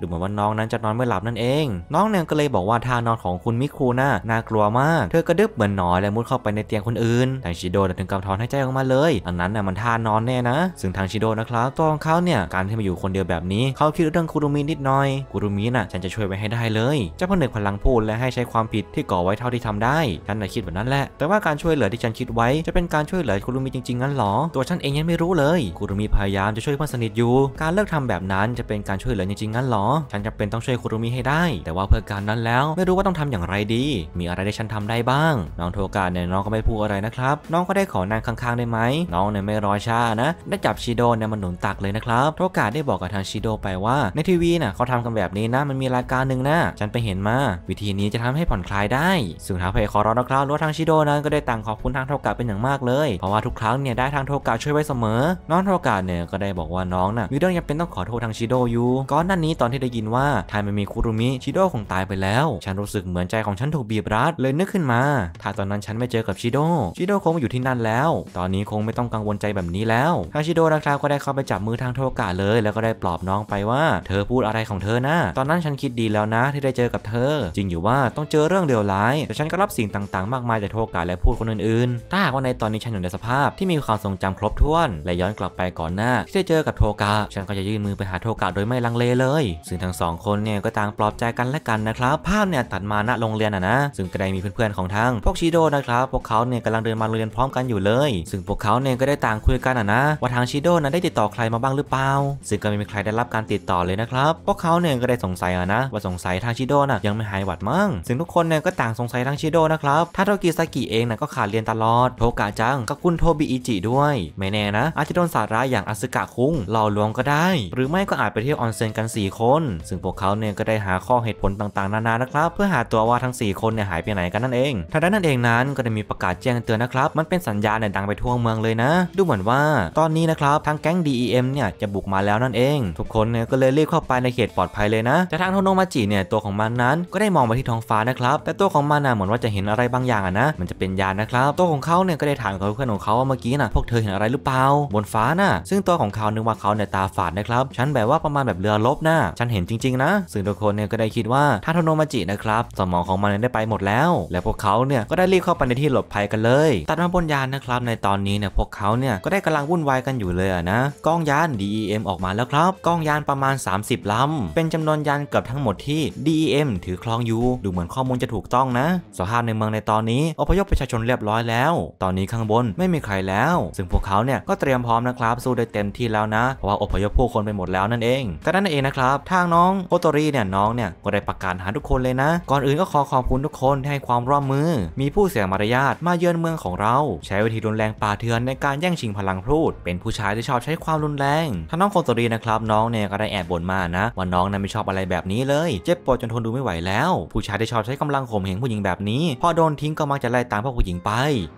Speaker 1: ดูเหมือนว่าน้องนั้นจะนอนไม่หลับนั่นเอง น้องเนี่ยก็เลยบอกว่าท่านอนของคุณมิคูน่าน่ากลัวมากเธอกระดึบเหมือนหนอนและมุดเข้าไปในเตียงคนอื่นทางชีโดถึงกับถอนให้ใจออกมาเลย อันนั้นน่ะมันท่านอนแนน่นะซึ่งทางชิโดนะครับตัวของเขาเนี่ยการที่มาอยู่คนเดียวแบบนี้เขาคิดเรื่องคุรุมินิดหน่อยคุรุมิน่ะฉันจะช่วยไว้ให้ได้เลยจะผนึกพลังพูดและให้ใช้ความผิดที่ก่อไว้เท่าที่ทำได้ฉันน่ะคิดแบบนั้นแหละแต่ว่าการช่วยเหลือที่ฉันคิดไว้จะเป็นการช่วยเหลือคุรุมิจริงๆงั้นหรอตัวฉันเองยังไม่รู้เลยคุรุมิพยายามจะช่วยเพื่อนสนิทอยู่ การเลิกทำแบบนั้นจะเป็นการช่วยเหลือจริงๆงั้นหรอฉันจำเป็นต้องช่วยคุรุมิให้ได้ แต่ว่าเพื่อการนั้นแล้ว ไม่รู้ว่าต้องทำอย่างไรดี มีอะไรได้ฉันทำได้บ้างน้องโทกาเนี่ยน้องก็ไม่พูดอะไรนะครับน้องก็ได้ขอนางข้างๆได้ไหมน้องเนี่ยไม่รอช้านะะได้จับชิโดเนี่ยมันหนุนตักเลยนะครับ โทกาได้บอกกับทางชิโดไปว่าในทีวีน่ะเขาทำกันแบบนี้นะมันมีรายการหนึ่งนะฉันไปเห็นมา วิธีนี้จะทำให้ผ่อนคลายได้สุนทรภัยขอร้องนะครับร่าทางชิโดนั้นก็ได้ต่างขอบคุณทางโทกาเป็นอย่างมากเลย เพราะว่าทุกครั้งเนี่ยได้ทางโทกาช่วยไว้เสมอน้องโทกาเนี่ยก็ได้บอกว่าน้องน่ะมีเรื่องยังเป็นต้องขอโทษทางชิโดอยู่ก่อนหน้านี้ตอนที่ได้ยินว่าทายมันมีคุรุมิชิโดคงตายไปแล้วฉันรู้สึกเหมือนใจของฉันถูกบีบรัดเลยนึกขึ้นมา ถ้าตอนนั้นฉันไม่เจอกับชิโดชิโดคงอยู่ที่นั่นแล้ว ตอนนี้คงไม่ต้องกังวลใจแบบนี้แล้วฮาชิโดนะครับก็ได้เข้าไปจับมือทางโทกะเลยแล้วก็ได้ปลอบน้องไปว่า เธอพูดอะไรของเธอนะตอนนั้นฉันคิดดีแล้วนะที่ได้เจอกับเธอจริงอยู่ว่าต้องเจอเรื่องเดียวร้ายแต่ฉันก็รับสิ่งต่าง ๆ มากมายจากโทกะและพูดคนอื่นๆถ้าหากว่าในตอนนี้ฉันอยู่ในสภาพที่มีความทรงจำครบถ้วน และย้อนกลับไปก่อนหน้าที่ได้เจอกับโทกะฉันก็จะยื่นมือไปหาโทกะโดยไม่ลังเลเลยซึ่งทั้งสองคนเนี่ยก็ต่างปลอบใจกันและกันนะครับภาพเนี่ยตัดมาณโรงเรียนอ่ะนะซึ่งก็ได้มีเพื่อนๆของทางพวกชิโดนะครับ พวกเขาเนี่ยกำลังเดินมาโรงเรียนพร้อมกันอยู่เลย ซึ่งพวกเขาเนี่ยก็ได้ต่างคุยกันอ่ะนะว่าทางชิโดนั้นได้ติดต่อใครมาบ้างหรือเปล่า ซึ่งก็ไม่มีใครได้รับการติดต่อเลยนะครับพวกเขาเนี่ยก็ได้สงสัยนะว่าสงสัยทางชิโดนะยังไม่หายหวัดมั้ง ซึ่งทุกคนเนี่ยก็ต่างสงสัยทางชิโดนะครับถ้าโทกิซากิเองนะก็ขาดเรียนตลอด โทกะจังกับคุณโทบิอิจิด้วย ไม่แน่นะอาจจะโดนสาระอย่างอาสึกะคุงหล่อลวงก็ได้ หรือไม่ก็อาจไปเที่ยวออนเซ็นกัน4คน ซึ่งพวกเขาเนี่ยก็ได้หาข้อเหตุผลต่างๆนานานะครับเพื่อหาตัวว่าทั้ง4คนเนี่ยหายไปไหนกันนั่นเองทางด้านนั้นเองนั้นก็ได้มีประกาศแจ้งเตือนนะครับมันเป็นสัญญาณเนี่ยดังไปทั่วเมืองเลยนะ ดูเหมือนว่าตอนนี้นะครับทางแก๊ง DEM เนี่ยจะบุกมาแล้วนั่นเองทุกคนเนี่ยก็เลยรีบเข้าไปในเขตปลอดภัยเลยนะแต่ทางโทโนมาจิเนี่ยตัวของมันนั้นก็ได้มองไปที่ท้องฟ้านะครับแต่ตัวของมันน่ะเหมือนว่าจะเห็นอะไรบางอย่างอะนะ มันจะเป็นยานนะครับ ตัวของเขาเนี่ยก็ได้ถามกับเพื่อนของเขาว่าเมื่อกี้น่ะพวกเธอเห็นอะไรหรือเปล่าบนฟ้าน่ะซึ่งตัวของเขาเนึกว่าเขาเนี่ยตาฝาดนะครับฉันแบบว่าประมาณแบบเรือลบน่ะฉันเห็นจริงๆ นะ ซึ่งทุกคนเนี่ยก็ได้คิดว่าถ้าโทโนมาจินะครับสมองของมันได้ไปหมดแล้วและพวกเขาเนี่ยก็ได้รีบเข้าไปในที่หลบภัยกันเลยตัดมาบนยานนะครับในตอนนี้เนี่ยพวกเขาเนี่ยก็ได้กำลังวุ่นวายกันอยู่เลยอะนะก้องยาน DEM ออกมาแล้วครับก้องยานประมาณ 30ลำ เป็นจำนวนยานเกือบทั้งหมดที่ DEM ถือครองอยู่ดูเหมือนข้อมูลจะถูกต้องนะสภาพในเมืองในตอนนี้ อพยพประชาชนเรียบร้อยแล้ว ตอนนี้ข้างบนไม่มีใครแล้ว ซึ่งพวกเขาเนี่ยก็เตรียมพร้อมนะครับ สู้ได้เต็มที่แล้วนะเพราะว่าอพยพผู้คนไปหมดแล้วนั่นเองก็นั่นเองนะครับทางน้องโคตตรีเนี่ยน้องเนี่ยก็ได้ประกาศหาทุกคนเลยนะ ก่อนอื่นก็ขอขอบคุณทุกคนที่ให้ความร่วมมือ มีผู้เสียมารยาทมาเยือนเมืองของเรา ใช้วิธีรุนแรงป่าเถื่อนในการแย่งชิงพลังพูดเป็นผู้ชายที่ชอบใช้ความรุนแรงทาน้องโคโตรีนะครับน้องเนี่ยก็ได้แอบบ่นมานะ ว่าน้องนั้นไม่ชอบอะไรแบบนี้เลยเจ็บปวดจนทนดูไม่ไหวแล้ว ผู้ชายที่ชอบใช้กำลังข่มเหงผู้หญิงแบบนี้พอโดนทิ้งก็มักจะไล่ตามพวกผู้หญิงไป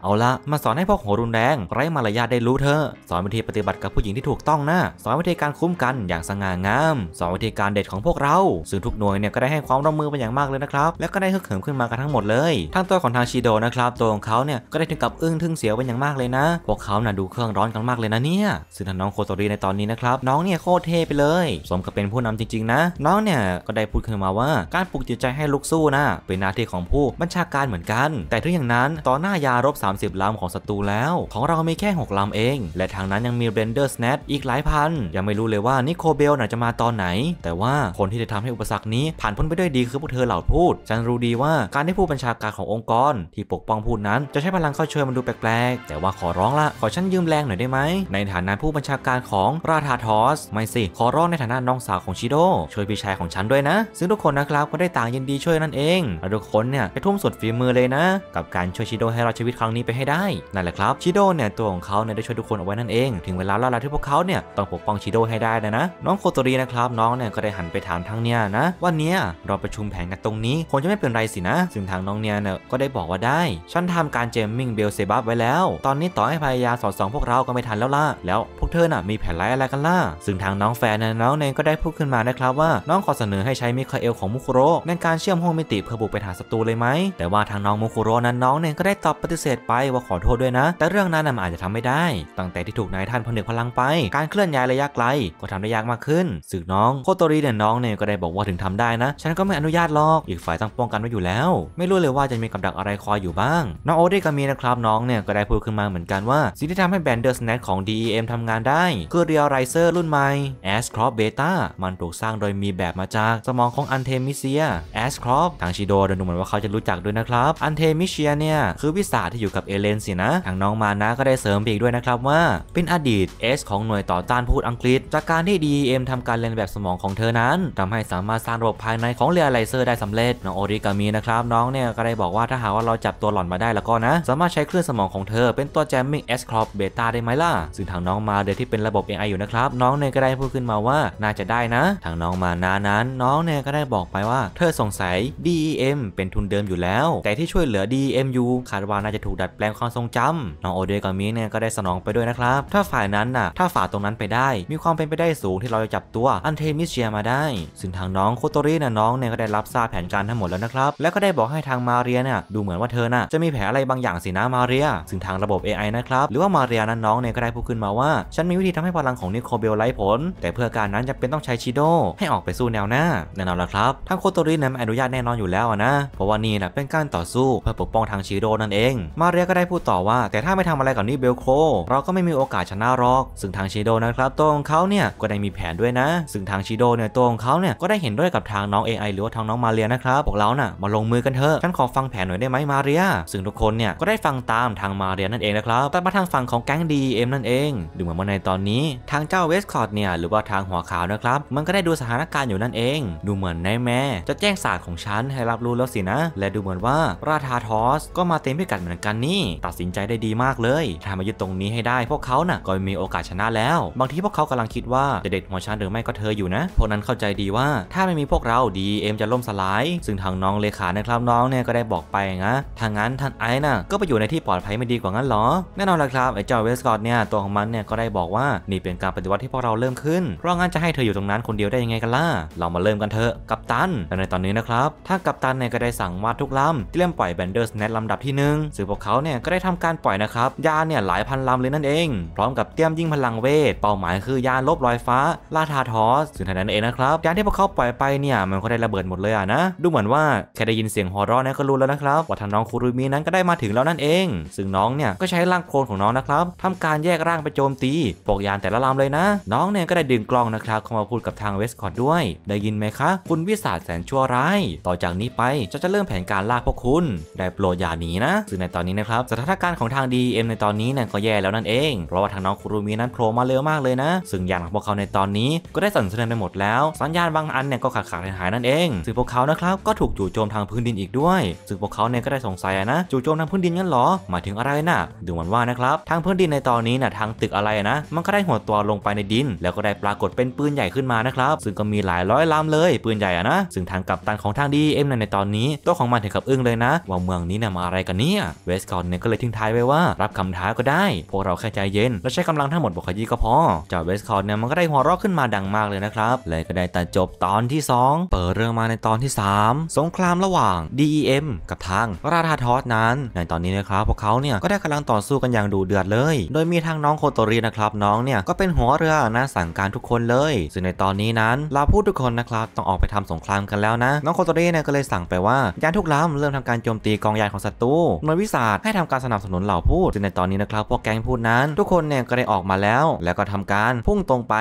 Speaker 1: เอาละมาสอนให้พวกหัวรุนแรงไร้มารยาทได้รู้เถอะสอนวิธีปฏิบัติกับผู้หญิงที่ถูกต้องนะสอนวิธีการคุ้มกันอย่างสง่างามสอนวิธีการเด็ดของพวกเราซึ่งทุกหน่วยเนี่ยก็ได้ให้ความร่วมมือเป็นอย่างมากเลยนะครับแล้วก็ได้ฮึกเหิมขึ้นมากันทั้งหมดเลย ทั้งตัวของทางชิโดนะครับตัวของเขาเนี่ยก็ได้ถึงกับอึ้งทึ่งเสียวเป็นอย่างมากเลยนะพวกเขาน่ะดูเครื่องร้อนกันมากเลยนะเนี่ยซึ่งน้องโคโตรีในตอนนี้นะครับ น้องเนี่ยโคตรเทพไปเลย สมกับเป็นผู้นำจริงๆนะ น้องเนี่ยก็ได้พูดขึ้นมาว่าการปลุกจิตใจให้ลุกสู้นะเป็นหน้าที่ของผู้บัญชาการเหมือนกัน แต่ถึงอย่างนั้นต่อหน้ายารบ 30ลาของศัตรูแล้ว ของเรา มีแค่6ลาเอง และทางนั้นยังมีเบนเดอร์สแนทอีกหลายพัน ยังไม่รู้เลยว่านิโคเบลน่ะจะมาตอนไหนแต่ว่าคนที่จะทำให้อุปสรรคนี้ผ่านพ้นไปด้วยดีคือพวกเธอเหล่าพูดฉันรู้ดีว่าการที่ผู้บัญชาการขององค์กรที่ปกป้องพูดนั้นจะใช้พลังเข้าช่วยมันดูแปลกๆแต่ว่าขอร้องละขอฉันยืมแรงหน่อยได้ไหมในฐานะผู้บัญชาการของราธาทอส ไม่สิขอร้องในฐานะน้องสาวของชิโดช่วยพี่ชายของฉันด้วยนะ ซึ่งทุกคนนะครับก็ได้ต่างยินดีช่วยนั่นเองและทุกคนเนี่ยไปทุ่มสุดฝีมือเลยนะ กับการช่วยชิโดให้รอดชีวิตครั้งนี้ไปให้ได้ นั่นแหละครับ ชิโดเนี่ยตัวของเขาเนี่ยได้ช่วยทุกคนเอาไว้นั่นเอง ถึงเวลาแล้วละที่พวกเขาเนี่ยต้องปกป้องชิโดให้ได้นะนะน้องโคตรีนะครับน้องเนี่ยก็ได้หันไปถามทางเนี่ยนะว่าเนี่ยเราประชุมแผนกันตรงนี้คงจะไม่เป็นไรสินะซึ่งทางน้องเนี่ยเนี่ยก็ได้บอกว่าได้ฉันทำการเจมมิ่งเบลเซบับไว้แล้ว ตอนนี้ต่อให้พยายามสอดส่องพวกเราก็ไม่ทันนแล้วล่ะ แล้วพวกเธอน่ะมีแผนไรอะไรกันล่ะ ซึ่งทางน้องแฟนน้องเนงก็ได้พูดขึ้นมานะครับ ว่าน้องขอเสนอให้ใช้มิคาเอลของมุคุโรในการเชื่อมห้องมิติเพื่อบุกไปหาศัตรูเลยไหม แต่ว่าทางน้องมุคุโรนั้นน้องเนงก็ได้ตอบปฏิเสธไปว่าขอโทษด้วยนะ แต่เรื่องนั้นมันอาจจะทำไม่ได้ ตั้งแต่ที่ถูกนายท่านผนึกพลังไปการเคลื่อนย้ายระยะไกลก็ทำได้ยากมากขึ้นสึกน้องโคโตรีเนี่ยน้องเนีก็ได้บอกว่าถึงทำได้นะฉันก็ไม่อนุญาตหรอกอีกฝ่ายต้องป้องกันไว้อยู่แล้ว ไม่รู้เลยว่าจะมีกับดักอะไรคอยอยู่บ้าง น้องโอเดกามีนะครับน้องเนี่ยก็ได้พูดขึ้นมา เหมือนกันว่า สิ่งที่ทำให้แบนเดอร์สแนทของ DEM ทำงานได้ คือ Realizer รุ่นใหม่ a s c r o p Beta มันถูกสร้างโดยมีแบบมาจากสมองของอันเทมิเ a ีย a s c r o p ทางชิโดดูเหมือนว่าเขาจะรู้จักด้วยนะครับอันเทมิเชียเนี่ย คือวิสาที่อยู่กับเอเลนสินะทางน้องมานะก็ได้เสริมอีกด้วยนะครับว่าเป็นอดีต S ของหน่วยต่อต้านพูดอังกฤษจากการที่ DEM ทำการเรียนแบบสมองของเธอนั้น ทำให้สามารถสร้างระบบภายในของเรียลไลเซอร์ได้สำเร็จน้องโอริกามีนะครับน้องเนี่ยก็ได้บอกว่าถ้าหากว่าเราจับตัวหล่อนมาได้แล้วก็นะสามารถใช้เครื่องสมองของเธอ เป็นตัวแจมมิ่ง S รอ o เบต้าได้ไหมล่ะซึ่งทางน้องมาเดที่เป็นระบบ AI อยู่นะครับน้องเนี่ยก็ได้พูดขึ้นมาว่า น่าจะได้นะทางน้องมานานั้น น้องเนี่ยก็ได้บอกไปว่าเธอสงสัย DEM เป็นทุนเดิมอยู่แล้ว แต่ที่ช่วยเหลือ DEMU คาดว่าน่าจะถูกดัดแปลงความทรงจำน้องโอเดกามิเนี่ยก็ได้สนองไปด้วยนะครับถ้าฝ่ายนั้นน่ะถ้าฝ่าตรงนั้นไปได้ มีความเป็นไปได้สูงที่เราจะจับตัวอันเทมิเชียมาได้ซึ่งทางน้องโคโตรีน่ะน้องเนี่ยก็ได้รับทราบแผนการทั้งหมดแล้วนะครับแล้วก็ได้บอกให้ทางมาเรียน่ะดูเหมือนว่าเธอน่ะจะมีแผลอะไรบางอย่างสินะมาเรียซึ่งทางระบบ AI นะครับหรือว่ามาเรียนั้นน้องเนี่ยก็ไดพูดขึ้นมาว่า ฉันมีวิธีทำให้พลังของนิโคเบลไร้ผล แต่เพื่อการนั้นจำเป็นต้องใช้ชิโดให้ออกไปสู้แนวหน้าแน่นอนแล้วครับทางโคโตรินั้นอนุญาตแน่นอนอยู่แล้วนะ เพราะว่านี่นะเป็นการต่อสู้เพื่อปกป้องทางชิโดนั่นเอง มาเรียก็ได้พูดต่อว่า แต่ถ้าไม่ทำอะไรกับนิเบลโค เราก็ไม่มีโอกาสชนะรอกซึ่งทางชิโดนะครับตัวของเขาเนี่ยก็ได้มีแผนด้วยนะ ซึ่งทางชิโดเนี่ยตัวของเขาเนี่ยก็ได้เห็นด้วยกับทางน้อง AI หรือว่าทางน้องมาเรียนะครับพวกเราน่ะมาลงมือกันเถอะฉันขอฟังแผนหน่อยได้ไหมมาเรียซึ่งทุกคนเนี่ยก็ได้ฟังตามทางมาเรียนั่นเองนะครับแต่มาทางฝั่งของแก๊งดีเอ็มนั่นเอง ดูเหมือนว่าในตอนนี้ทางเจ้าเวสคอตเนี่ยหรือว่าทางหัวขาวนะครับมันก็ได้ดูสถานการณ์อยู่นั่นเอง ดูเหมือนนายแม่ จะแจ้งสาสตร์ของฉัน ให้รับรู้แล้วสินะ และดูเหมือนว่าราธาทอส ก็มาเต็มพิกัดเหมือนกันนี่ตัดสินใจได้ดีมากเลย ถ้ามายึดตรงนี้ให้ได้ พวกเขาน่ะก็มีโอกาสชนะแล้วบางทีพวกเขากำลังคิดว่าจะเด็ดหัวฉันหรือไม่ก็เธออยู่นะพวกนั้นเข้าใจดีว่า ถ้าไม่มีพวกเราดีเอ็มจะล่มสลายซึ่งทางน้องเลขานะครับน้องเนี่ยก็ได้บอกไปนะทางนั้นท่านไอ้น่ะก็ไปอยู่ในที่ปลอดภัยไม่ดีกว่างั้นหรอ แน่นอนละครับไอ้เจ้าเวสคอตเนี่ยตัวของมันเนี่ยก็ได้บอกว่า นี่เป็นการปฏิวัติที่พวกเราเริ่มขึ้น เพราะงั้นจะให้เธออยู่ตรงนั้น คนเดียวได้ยังไงกันล่ะ เรามาเริ่มกันเถอะกัปตันและในตอนนี้นะครับถ้ากัปตันเนี่ยก็ได้สั่งว่าทุกลำที่เริ่มปล่อยแบนเดอร์สแนทลำดับที่1ซึ่งพวกเขาเนี่ยก็ได้ทำการปล่อยนะครับยาเนี่ยหลายพันลำเลยนั่นเอง พร้อมกับเตรียมยิงพลังเวทเป้าหมายคือยาลบรอยฟ้าลาทาทอสซึงเท่านั้นเองนะครับยาที่พวกเขาปล่อยไปเนี่ยมันก็ได้ระเบิดหมดเลยอะนะดูเหมือนว่าแค่ได้ยินเสียงฮอร์ร้อนนะก็รู้แล้วนะครับว่าทางน้องคูรุมีนั้นก็ได้มาถึงแล้วนั่นเองซึ่งน้องเนี่ยก็ใช้ร่างโคลนของน้องนะครับทำการแยกกร่างไปโจมตี ปกยานแต่ละลำเลยนะ น้องเนี่ยก็ได้ดึงกล้องนะครับเข้ามาพูดกับทางเวสคอตด้วย ได้ยินไหมคะ คุณวิสาแสนชั่วร้ายต่อจากนี้ไป จะจะเริ่มแผนการลากพวกคุณ ได้โปรดอย่าหนีนะ ซึ่งในตอนนี้นะครับสถานการณ์ของทาง DM ในตอนนี้เนี่ยก็แย่แล้วนั่นเอง เพราะว่าทางน้องคุรุมีนั้นโผล่มาเร็วมากเลยนะ ซึ่งยานของพวกเขาในตอนนี้ก็ได้สั่นสะเทือนไปหมดแล้วสัญญาณบางอันเนี่ยก็ขาดขาดหายนั่นเองซึ่งพวกเขานะครับก็ถูกจู่โจมทางพื้นดินอีกด้วยซึ่งพวกเขาเนี่ยก็ได้สงสัยนะ จู่โจมทางพื้นดินงั้นหรอหมายถึงอะไรนะดูเหมือนว่านะครับทางพื้นดินในตอนนี้ี้นะ่ะทางตึกอะไรนะ มันก็ได้หัวตัวลงไปในดิน แล้วก็ได้ปรากฏเป็นปืนใหญ่ขึ้นมานะครับ ซึ่งก็มีหลายร้อยลำเลย ปืนใหญ่อะนะ ซึ่งทางกับตันของทางดีเอ็มในตอนนี้ ตัวของมันถึงกับอึ้งเลยนะ ว่าเมืองนี้นะ่ะมาอะไรกันเนี่ยเวสคอนเนี่ยก็เลยทิ้งท้ายไว้ว่ารับคำท้าก็ได้ พวกเราแค่ใจเย็น และใช้กำลังทั้งหมดบอกขยี้ก็พอเจ้าเวสคอนเนี่ยมันก็ได้หัวเราะขึ้นมาดังมากเลยนะครับเลยก็ได้แต่จบตอนที่ 2 เปิดเรื่องมาในตอนที่ 3สงครามระหว่าง DEM กับทางราธาทอสนั้น ในตอนนี้นะครับพวกเขาเนี่ยก็ได้กำลังต่อสู้กันอย่างดุเดือดเลย โดยมีทางน้องโคโตรีนะครับน้องเนี่ยก็เป็นหัวเรือนะสั่งการทุกคนเลย ซึ่งในตอนนี้นั้นลาพูดทุกคนนะครับต้องออกไปทำสงครามกันแล้วนะน้องโคโตรีเนี่ยก็เลยสั่งไปว่ายานทุกลำเริ่มทำการโจมตีกองยานของศัตรูหน่วยวิสาให้ทำการสนับสนุนเหล่าพูดซึ่งในตอนนี้นะครับพวกแก๊งพูดนั้น ทุกคนเนี่ยก็ได้ออกมาแล้ว แล้วก็ทำการพุ่งตรงไป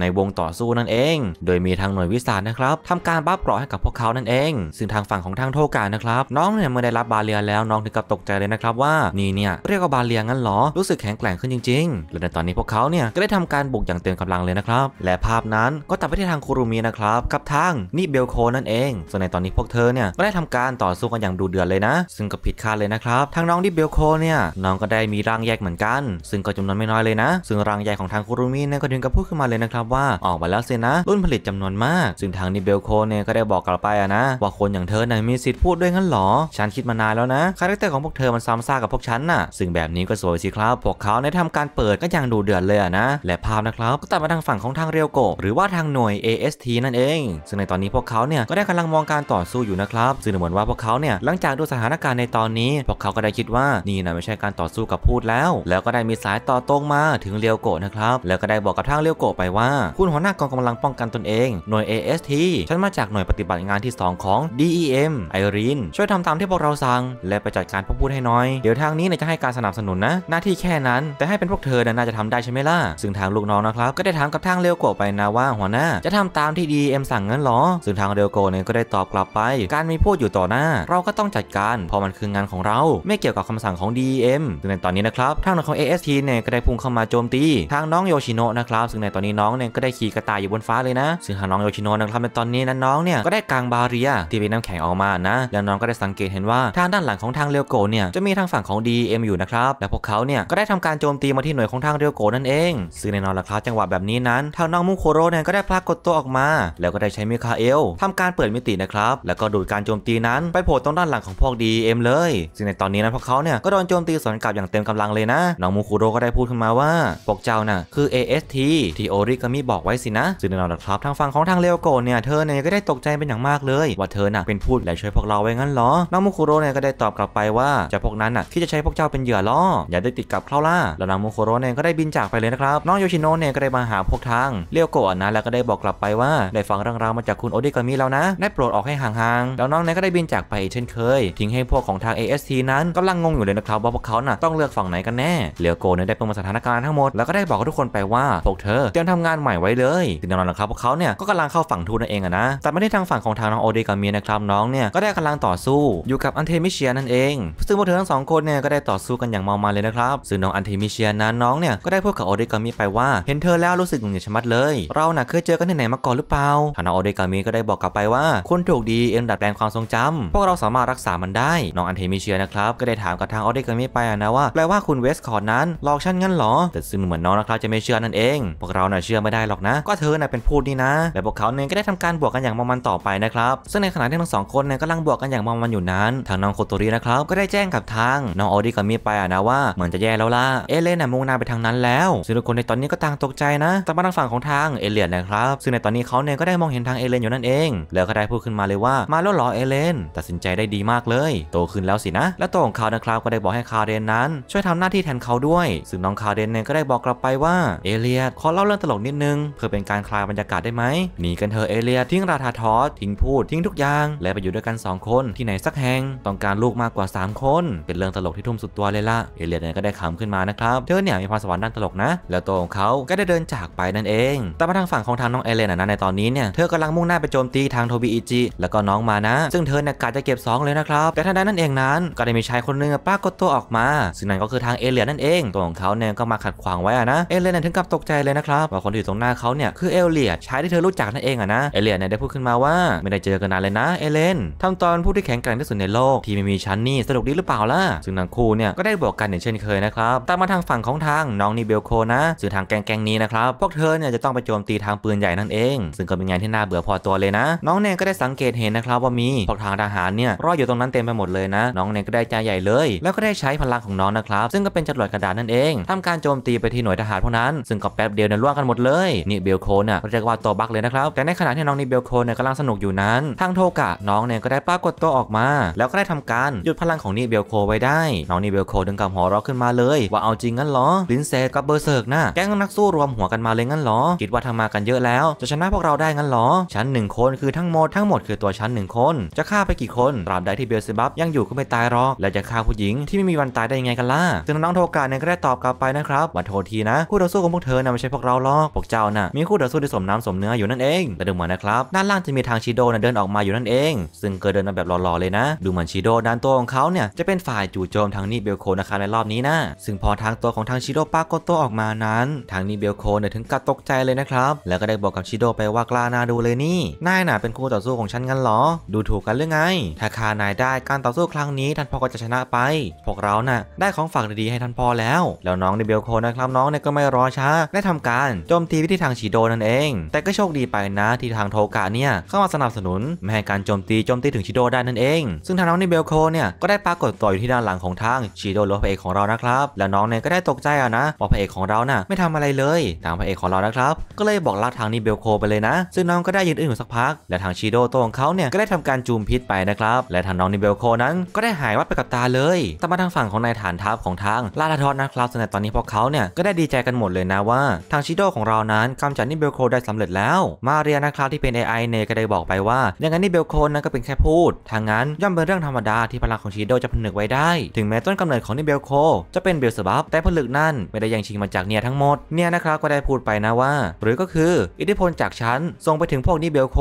Speaker 1: ในวงต่อสู้นั่นเอง โดยมีทางหน่วยวิสานะครับทำการบัฟเกราะให้กับพวกเขานั่นเองซึ่งทางฝั่งของทางโทกานะครับน้องเนี่ยเมื่อได้รับบาเลียแล้วน้องถึงกับตกใจเลยนะครับ ว่านี่เนี่ยเรียกว่าบาเลียงั้นหรอรู้สึกแข็งแกร่งขึ้นจงริงและในตอนนี้พวกเขาเนี่ยก็ได้ทำการบุกอย่างเต็มกำลังเลยนะครับและภาพนั้นก็ตัดไปที่ทางคูรุมินะครับ กับทางนิเบลโคนั่นเอง ส่วนในตอนนี้พวกเธอเนี่ยก็ได้ทำการต่อสู้กันอย่างดูเดือดเลยนะ ซึ่งก็ผิดคาดเลยนะครับทางน้องนิเบลโคเนี่ยน้องก็ได้มีร่างแยกเหมือนกัน ซึ่งก็จำนวนไม่น้อยเลยนะซึ่งร่างใหญ่ของทางคูรุมิเนี่ยก็ถึงกับพูดขึ้นมาเลยนะครับว่าออกมาแล้วเซนะ รุ่นผลิตจำนวนมากซึ่งทางนิเบลโคเนี่ยก็ได้บอกกลับไปอะนะว่าคนอย่างเธอเนี่ยมีสิทธิ์พูดด้วยงั้นหรอฉันคิดมานานแล้วนะคาแรคเตอร์ของพวกเธอมันซ้ำซากกับพวกฉันน่ะซึ่งแบบนี้ก็สวยสิครับพวกเขาได้ทำกการเปิดก็ยังดูเดือดเลยนะ และภาพนะครับก็ตัดมาทางฝั่งของทางเรียวโกหรือว่าทางหน่วย AST นั่นเอง ซึ่งในตอนนี้พวกเขาเนี่ยก็ได้กำลังมองการต่อสู้อยู่นะครับซึ่งเหมือนว่าพวกเขาเนี่ยหลังจากดูสถานการณ์ในตอนนี้พวกเขาก็ได้คิดว่านี่นะไม่ใช่การต่อสู้กับพูดแล้ว แล้วก็ได้มีสายต่อตรงมาถึงเรียวโกนะครับแล้วก็ได้บอกกับทางเรียวโกไปว่าคุณหัวหน้ากองกำลังป้องกันตนเองหน่วย AST ฉันมาจากหน่วยปฏิบัติงานที่ 2 ของ DEM ไอรีนช่วยทำตามที่พวกเราสั่งและไปจัดการพวกพูดให้น้อยเดี๋ยวทางนี้เนี่ยจะให้การสนับสนุนนะหน้าที่แค่นั้น แต่ให้เป็นพวกเธอน่าจะทำได้ใช่ไหมล่ะ ซึ่งทางลูกน้องนะครับ ก็ได้ถามกับทางเรโกไปนะว่าหัวหน้าจะทำตามที่ดีเอ็มสั่งงั้นหรอ ซึ่งทางเรโกเนี่ยก็ได้ตอบกลับไป การมีพูดอยู่ต่อหน้า เราก็ต้องจัดการเพราะมันคืองานของเรา ไม่เกี่ยวกับคำสั่งของ d ็ m ซึ่งในตอนนี้นะครับ ทางของ AST เนี่ยก็ได้พุ่งเข้ามาโจมตี ทางน้องโยชิโนะนะครับ ซึ่งในตอนนี้น้องเนี่ยก็ได้ขี่กระต่ายอยู่บนฟ้าเลยนะ ซึ่งทางน้องโยชิโนะนะครับในตอนนี้นั้นน้องเนี่ยก็ได้กางบาเรียที่เป็นน้ำแข็งออกมา นะ แล้วน้องก็ได้สังเกตเห็นว่าทางด้านหลังของทางเรโกเนี่ยจะมีทางฝั่งของ d m อยู่นะครับและพวกเขาเนี่ยก็ได้ทำการโจมตีมมาที่หน่วยของทางเรียวโกนั่นเองซึ่งแน่นอนล่ะครับจังหวะแบบนี้นั้นทางน้องมุโคโรเนี่ยก็ได้พากดตัวออกมา แล้วก็ได้ใช้มิคาเอลทำการเปิดมิตินะครับแล้วก็ดูดการโจมตีนั้นไปโผล่ตรงด้านหลังของพวกดีเอ็มเลยซึ่งในตอนนี้นั้นพวกเขาเนี่ยก็โดนโจมตีสวนกลับอย่างเต็มกำลังเลยนะน้องมุคโรก็ได้พูดขึ้นมาว่าพวกเจ้าน่ะคือ AST ที่โอริกามิบอกไว้สินะซึ่งแน่นอนระครับทางฝั่งของทางเรียวโกเนี่ยเธอเนี่ยก็ได้ตกใจเป็นอย่างมากเลยว่าเธอน่ะเป็นผู้และช่วยพวกเราไว้งั้นหรอน้องมุคโรเนี่ยก็ได้ตอบกลับไปว่าจะพวกนั้นน่ะที่จะใช้พวกเจ้าเป็นเหยื่อล่ออย่าได้ติดกับเข้าล่าแล้วน้องมุโคโรเนี่ยก็ได้บินจากไปเลยนะครับน้องโยชิโนะเนี่ยก็ได้มาหาพวกทางเรียวโกะนะแล้วก็ได้บอกกลับไปว่าได้ฟังเรื่องราวมาจากคุณโอดิกามิแล้วนะได้โปรดออกให้ห่างๆ แล้วน้องเนี่ยก็ได้บินจากไปเช่นเคย ทิ้งให้พวกของทาง AST นั้นกำลังงงอยู่เลยนะครับ ว่าพวกเขาน่ะต้องเลือกฝั่งไหนกันแน่เรียวโกะเนี่ยได้ประเมินสถานการณ์ทั้งหมดแล้วก็ได้บอกทุกคนไปว่าพวกเธอเตรียมทำงานใหม่ไว้เลยถึงนอนนะครับพวกเขาเนี่ยก็กำลังเข้าฝั่งทูนั่นเองอะนะแต่ไม่ได้ทางฝั่งของทางน้องโอดิกามีนะครับน้องเนี่ยก็ได้กำลังต่อสู้อยู่กับอันเทมิเชียนั่นเอง ซึ่งพวกเธอทั้งสองคนเนี่ยก็ได้ต่อสู้กันอย่างเมามันเลยนะครับซึ่งน้องอันเทมิเชียนั้นน้องเนี่ยก็ได้พูดกับโอเดกามิไปว่า เห็นเธอแล้วรู้สึกหงุดหงชะมัดเลย เราน่ะเคยเจอกันที่ไหนมาก่อนหรือเปล่าทางนาอโอเดกามิก็ได้บอกกลับไปว่าคุณถูกดีเอ็มดัดแปลงความทรงจำพวกเราสามารถรักษามันได้ น้องอันเทมิเชียนะครับ ก็ได้ถามกับทางโอเดกามิไปนะว่าแปลว่าคุณเวสคอร์ดนั้นหลอกฉันงั้นหรอ แต่ซึ่งเหมือนน้องนะครับจะไม่เชื่อนั่นเอง พวกเราน่ะเชื่อไม่ได้หรอกนะ ก็เธอน่ะเป็นพูดนี่นะและพวกเขาเนี่ยก็ได้ทำการบวกกันอย่างมองมันต่อไปนะครับ ซึ่งในขณะที่ทั้งสองคนเนี่ยกำลังบวกกันอย่างมอมันอยู่นั้นทางน้องโคโตรีนะครับก็ได้แจ้งกับทางน้องโอเดกามิไปนะว่าเหมือนจะแย่แล้วล่ะเอเลนน่ะมุ่งหน้าไปทางนั้นแล้ว ซึ่งทุกคนในตอนนี้ก็ต่างตกใจนะ แต่มาทางฝั่งของทางเอเลียนนะครับ ซึ่งในตอนนี้เขาเนี่ยก็ได้มองเห็นทางเอเลนอยู่นั่นเอง แล้วก็ได้พูดขึ้นมาเลยว่ามาแล้วหรอเอเลนตัดสินใจได้ดีมากเลย โตขึ้นแล้วสินะ และตัวของเขานะครับก็ได้บอกให้คารเดนนั้น ช่วยทำหน้าที่แทนเขาด้วยซึ่งน้องคารเดนเนี่ยก็ได้บอกกลับไปว่าเอเลียดขอเล่าเรื่องตลกนิดนึง เพื่อเป็นการคลายบรรยากาศได้ไหมหนีกันเถอะเอเลียดทิ้งราธาทอสทิ้งพูดทิ้งทุกอย่างและไปอยู่ด้วยกัน2คน ที่ไหนสักแห่งต้องการลูกมากกว่า 3 คน เป็นเรื่องตลกที่ทุ่มสุดตัวเลยละเอเลียนเนี่ยก็ได้ขำขึ้นมานะครับเธอเนี่ยมีพรสวรรค์ด้านตลกนะ แล้วตัวของเขาก็ได้เดินจากไปนั่นเอง แต่มาทางฝั่งของทางน้องเอเลนนะในตอนนี้เนี่ยเธอกำลังมุ่งหน้าไปโจมตีทางโทบิอิจิแล้วก็น้องมานะ ซึ่งเธอเนี่ยกะจะเก็บ2เลยนะครับแต่ทันใดนั่นเองนั้น ก็ได้มีชายคนนึงปรากฏตัวออกมาซึ่งนั่นก็คือทางเอเลนนั่นเองตัวของเขาเนี่ยก็มาขัดขวางไว้นะเอเลนถึงกับตกใจเลยนะครับว่าคนที่อยู่ตรงหน้าเขาเนี่ยคือเอเลียดชายที่เธอรู้จักนั่นเองอะนะเอเลียดเนี่ยได้พูดขึ้นมาว่าไม่ได้เจอกันนานเลยนะเอเลนทำตอนผู้ที่แข็งแกร่งที่สุดในโลก ที่ไม่มีชั้นนี่สนุกดีหรือเปล่าล่ะซึ่งทั้งคู่เนี่ยก็ได้บอกกันอย่างเช่นเคยนะครับต่มมาทางฝั่งงของทางน้องนิเบลโคนะซึ่งทางแกงๆนี้นะครับพวกเธอเนี่ยจะต้องไปโจมตีทางปืนใหญ่นั่นเอง ซึ่งก็เป็นงานที่น่าเบื่อพอตัวเลยนะ น้องแนนก็ได้สังเกตเห็นนะครับว่ามีพวกทางทหารเนี่ยรออยู่ตรงนั้นเต็มไปหมดเลยนะ น้องแนนก็ได้ใจใหญ่เลย แล้วก็ได้ใช้พลังของน้องนะครับซึ่งก็เป็นจรวดกระดาษนั่นเอง ทำการโจมตีไปที่หน่วยทหารพวกนั้นซึ่งก็แป๊บเดียวเนี่ยล่วงกันหมดเลยนิเบลโคน่ะเรียกว่าตัวบักเลยนะครับแต่ในขณะที่น้องนิเบลโคเนี่ยกำลังสนุกอยู่นั้นทางโทกะ น้องเนีก็ได้ปรากฏตัวออกมา แล้วก็ได้ทำการหยุดพลังของนิเบลโคไว้ได้น้องนิเบลโคดึงกำหัวราขึ้นมาเลย ว่าเอาจริงงั้นเหรอลินเซกับเบอร์เซิร์กนะแก๊งนักสู้รวมหัวกันมาเลยงั้นหรอคิดว่าทำมากันเยอะแล้วจะชนะพวกเราได้งั้นหรอชั้นหนึ่งคนคือทั้งหมด ทั้งหมดคือตัวชั้นหนึ่งคนจะฆ่าไปกี่คนตราบใดที่เบลเซบับยังอยู่ก็ไม่ตายหรอกแล้วจะฆ่าผู้หญิงที่ไม่มีวันตายได้ยังไงกันล่ะซึ่งน้องโทกาเนี่ยก็ได้ตอบกลับไปนะครับว่าโทษทีนะ คู่ต่อสู้ของพวกเธอนะไม่ใช่พวกเราหรอกพวกเจ้าน่ะมีคู่ต่อสู้ที่สมน้ำสมเนื้ออยู่นั่นเองแต่ดูเหมือนนะครับ ด้านล่างจะมีทางชิโดนะเดินออกมาอยู่นั่นเอง ซึ่งเกิดเดินมาแบบหล่อๆเลยนะ ดูเหมือนชิโดด้านตัวของเขาเนี่ยจะเป็นฝ่ายจู่โจมทางนี้เบลโคนะคบในรอบนี้นะซึ่งพอทางตัวขของทางชิโดปาโกโตออกมานั้น ทางนิเบลโคเนี่ยถึงกับตกใจเลยนะครับแล้วก็ได้บอกกับชิโดไปว่ากล้าหน้าดูเลยนี่นายน่ะเป็นคู่ต่อสู้ของฉันงั้นหรอ ดูถูกกันหรือไง ถ้าข้านายได้การต่อสู้ครั้งนี้ท่านพ่อก็จะชนะไป พวกเราน่ะได้ของฝากดีๆให้ท่านพ่อแล้ว แล้วน้องนิเบลโคนะครับน้องเนี่ยก็ไม่รอช้าได้ทำการโจมตีไปที่ทางชิโดนั่นเอง แต่ก็โชคดีไปนะที่ทางโทกะเนี่ยเข้ามาสนับสนุนไม่ให้การโจมตีโจมตีถึงชิโดได้นั่นเอง ซึ่งทางน้องนิเบลโคเนี่ยก็ได้ปรากฏตัวอยู่ที่ด้านหลังของทางชิโดโลเอของเรานะครับแลวน้องเนี่ยก็ได้ตตกใจอ่ะนะว่าพระเอกของเราน่ะไม่ทำอะไรเลยทางพระเอกของเรานะครับก็เลยบอกลากทางนิเบลโค ไปเลยนะ ซึ่งน้องก็ได้ยืนอึ้งอยู่สักพัก และทางชิโดโตของเขาเนี่ยก็ได้ทำการจูมพิษไปนะครับ และทางน้องนิเบลโคนั้นก็ได้หายวับไปกับตาเลย แต่มาทางฝั่งของนายฐานทัพของทางลาาทอดนะครับสำหรับตอนนี้พวกเขาเนี่ยก็ได้ดีใจกันหมดเลยนะว่า ทางชิโดของเรานั้นกำจัดนิเบลโค ได้สำเร็จแล้ว มาเรียนะครับที่เป็น AI เนก็ได้บอกไปว่าอย่างนั้นนิเบลโคนั้นก็เป็นแค่พูดทางนั้นย่อมเป็นเรื่องธรรมดาที่พลังของชีโดจะผนึกไว้ได้ถึงแม้ต้นกำเนิดของนิเบลโค จะเป็นเบลสบับ แต่ผลึกนั่นไม่ได้ยังชิงมาจากเนี่ยทั้งหมด เนี่ยนะครับ ก็ได้พูดไปนะว่า หรือก็คืออิทธิพลจากฉันส่งไปถึงพวกนิเบลโค